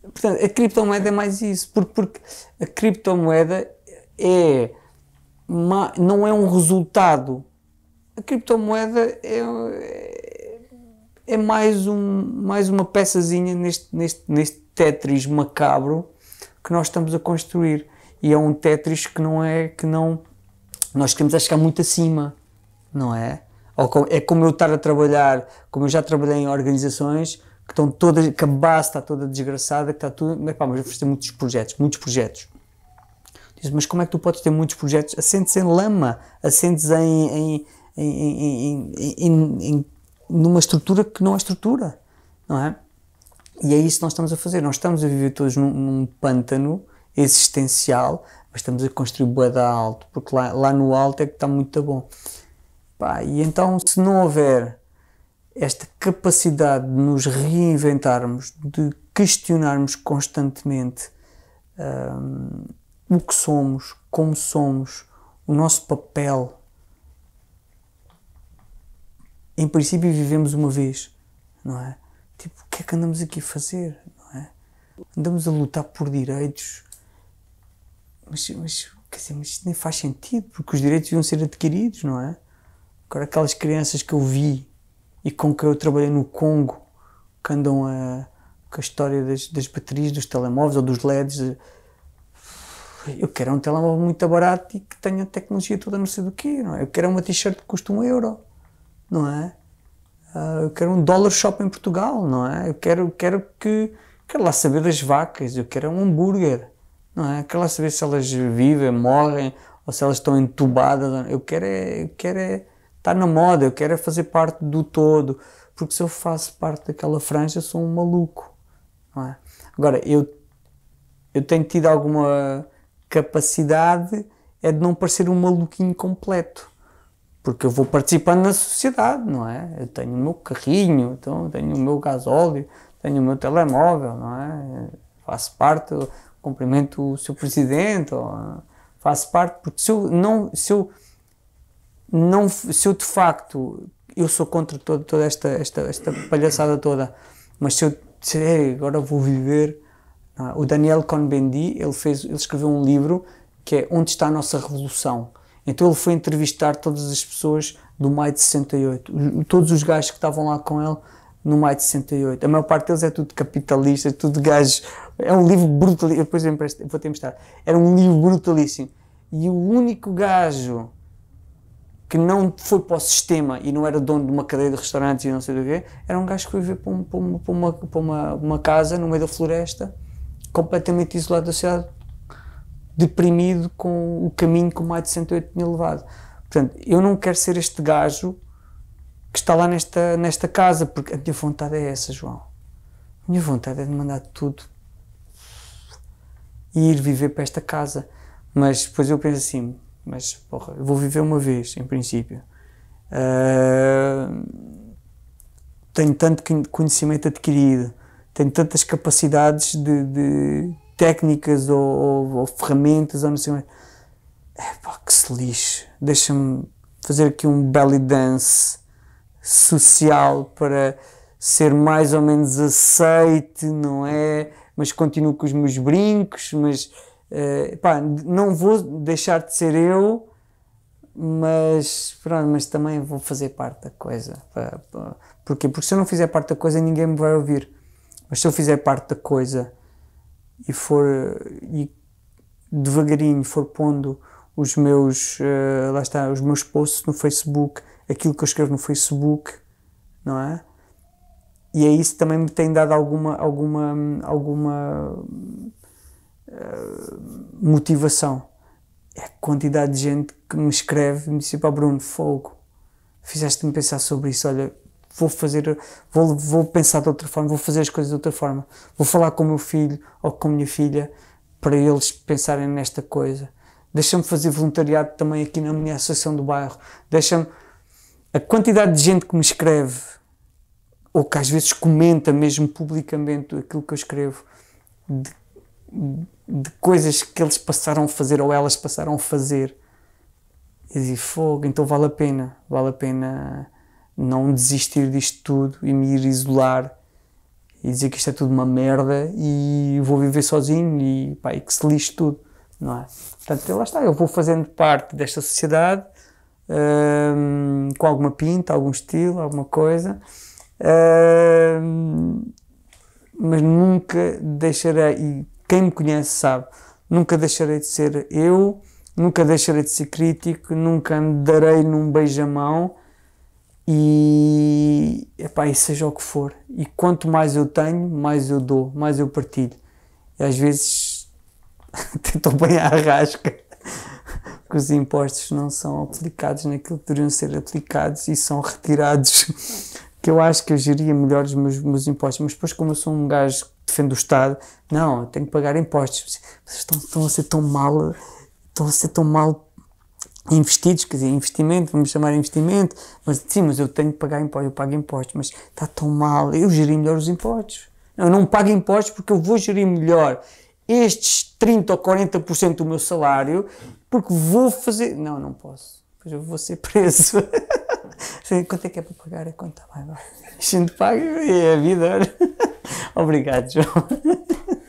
Portanto, a criptomoeda é mais isso, porque, porque a criptomoeda é. Não é um resultado. A criptomoeda é, é mais, um, mais uma peçazinha neste, neste, neste Tetris macabro que nós estamos a construir. E é um Tetris que não é, que não. Nós queremos é chegar muito acima, não é? Com, é como eu estar a trabalhar, como eu já trabalhei em organizações que estão todas, que a base está toda desgraçada, que está tudo. Mas mas vamos ter muitos projetos, muitos projetos. Diz, mas como é que tu podes ter muitos projetos? Assentes em lama, assentes em, em, em, em numa estrutura que não é estrutura, não é? E é isso que nós estamos a fazer. Nós estamos a viver todos num, num pântano existencial, mas estamos a construir boeda alto, porque lá, lá no alto é que está muito bom. Pá, e então, se não houver esta capacidade de nos reinventarmos, de questionarmos constantemente um, o que somos, como somos, o nosso papel em princípio vivemos uma vez, não é? Tipo, o que é que andamos aqui a fazer, não é? Andamos a lutar por direitos, mas, mas, quer dizer, mas isto nem faz sentido, porque os direitos iam ser adquiridos, não é? Agora, aquelas crianças que eu vi e com que eu trabalhei no Congo, que andam a, com a história das, das baterias dos telemóveis ou dos LEDs, eu quero um telemóvel muito barato e que tenha tecnologia toda não sei do quê, não é? Eu quero uma t-shirt que custa um euro não é? Ah, eu quero um dólar shop em Portugal, não é? Eu quero, quero que quero lá saber das vacas, eu quero um hambúrguer, não é? quero lá saber se elas vivem, morrem ou se elas estão entubadas. É? Eu quero é, eu quero é estar na moda, eu quero é fazer parte do todo, porque se eu faço parte daquela franja sou um maluco, não é? Agora eu eu tenho tido alguma capacidade é de não parecer um maluquinho completo porque eu vou participando na sociedade, não é? Eu tenho o meu carrinho, então tenho o meu gasóleo, tenho o meu telemóvel, não é? Faço parte, cumprimento o seu presidente, ou, ah, faço parte, porque se eu não, se eu não, se eu de facto, eu sou contra todo, toda esta, esta, esta palhaçada toda, mas se eu disser, agora vou viver, é? o Daniel Cohn-Bendit, ele, fez, ele escreveu um livro que é Onde está a nossa revolução? Então ele foi entrevistar todas as pessoas do Maio de 68, todos os gajos que estavam lá com ele no Maio de 68. A maior parte deles é tudo capitalista, tudo gajos. É um livro brutalíssimo. Depois eu vou te mostrar. Era um livro brutalíssimo. E o único gajo que não foi para o sistema e não era dono de uma cadeia de restaurantes e não sei do quê, era um gajo que foi viver para, um, para, uma, para, uma, para uma, uma casa no meio da floresta, completamente isolado da cidade, deprimido com o caminho que o Maio de 108 tinha levado. Portanto, eu não quero ser este gajo que está lá nesta, nesta casa, porque a minha vontade é essa, João. A minha vontade é de mandar tudo e ir viver para esta casa. Mas depois eu penso assim, mas porra, eu vou viver uma vez, em princípio. Uh, tenho tanto conhecimento adquirido, tenho tantas capacidades de, de técnicas ou, ou, ou ferramentas ou não sei o que. É pá, que se lixe. Deixa-me fazer aqui um belly dance social para ser mais ou menos aceite, não é? Mas continuo com os meus brincos, mas uh, pá, não vou deixar de ser eu, mas pronto, mas também vou fazer parte da coisa. Porquê? Porque se eu não fizer parte da coisa, ninguém me vai ouvir. Mas se eu fizer parte da coisa e for e devagarinho for pondo os meus uh, lá está os meus posts no Facebook aquilo que eu escrevo no Facebook não é e é isso que também me tem dado alguma alguma alguma uh, motivação é a quantidade de gente que me escreve e me diz, pá Bruno, fogo, fizeste-me pensar sobre isso, olha, vou fazer, vou, vou pensar de outra forma, vou fazer as coisas de outra forma, vou falar com o meu filho ou com a minha filha para eles pensarem nesta coisa. Deixa-me fazer voluntariado também aqui na minha associação do bairro. Deixa-me. A quantidade de gente que me escreve, ou que às vezes comenta mesmo publicamente aquilo que eu escrevo, de, de coisas que eles passaram a fazer ou elas passaram a fazer, e fogo, então vale a pena, vale a pena não desistir disto tudo e me ir isolar e dizer que isto é tudo uma merda e vou viver sozinho e, pá, e que se lixe tudo, não é? Portanto, lá está, eu vou fazendo parte desta sociedade hum, com alguma pinta, algum estilo, alguma coisa, hum, mas nunca deixarei, e quem me conhece sabe, nunca deixarei de ser eu, nunca deixarei de ser crítico, nunca andarei num beijamão e, epá, e seja o que for. E quanto mais eu tenho, mais eu dou, mais eu partilho. E às vezes estou bem à rasca, que os impostos não são aplicados naquilo que deveriam ser aplicados e são retirados. que eu acho que eu geria melhor os meus, meus impostos, mas depois, como eu sou um gajo que defende o Estado, não, eu tenho que pagar impostos. Vocês estão, estão a ser tão mal, estão a ser tão mal investidos, quer dizer, investimento, vamos chamar investimento, mas sim, mas eu tenho que pagar impostos, eu pago impostos, mas está tão mal, eu geri melhor os impostos. Não, eu não pago impostos porque eu vou gerir melhor estes 30 ou 40% do meu salário, porque vou fazer. Não, não posso, pois eu vou ser preso. quanto é que é para pagar? É quanto? Vai, vai. A gente paga e é a vida. Obrigado, João.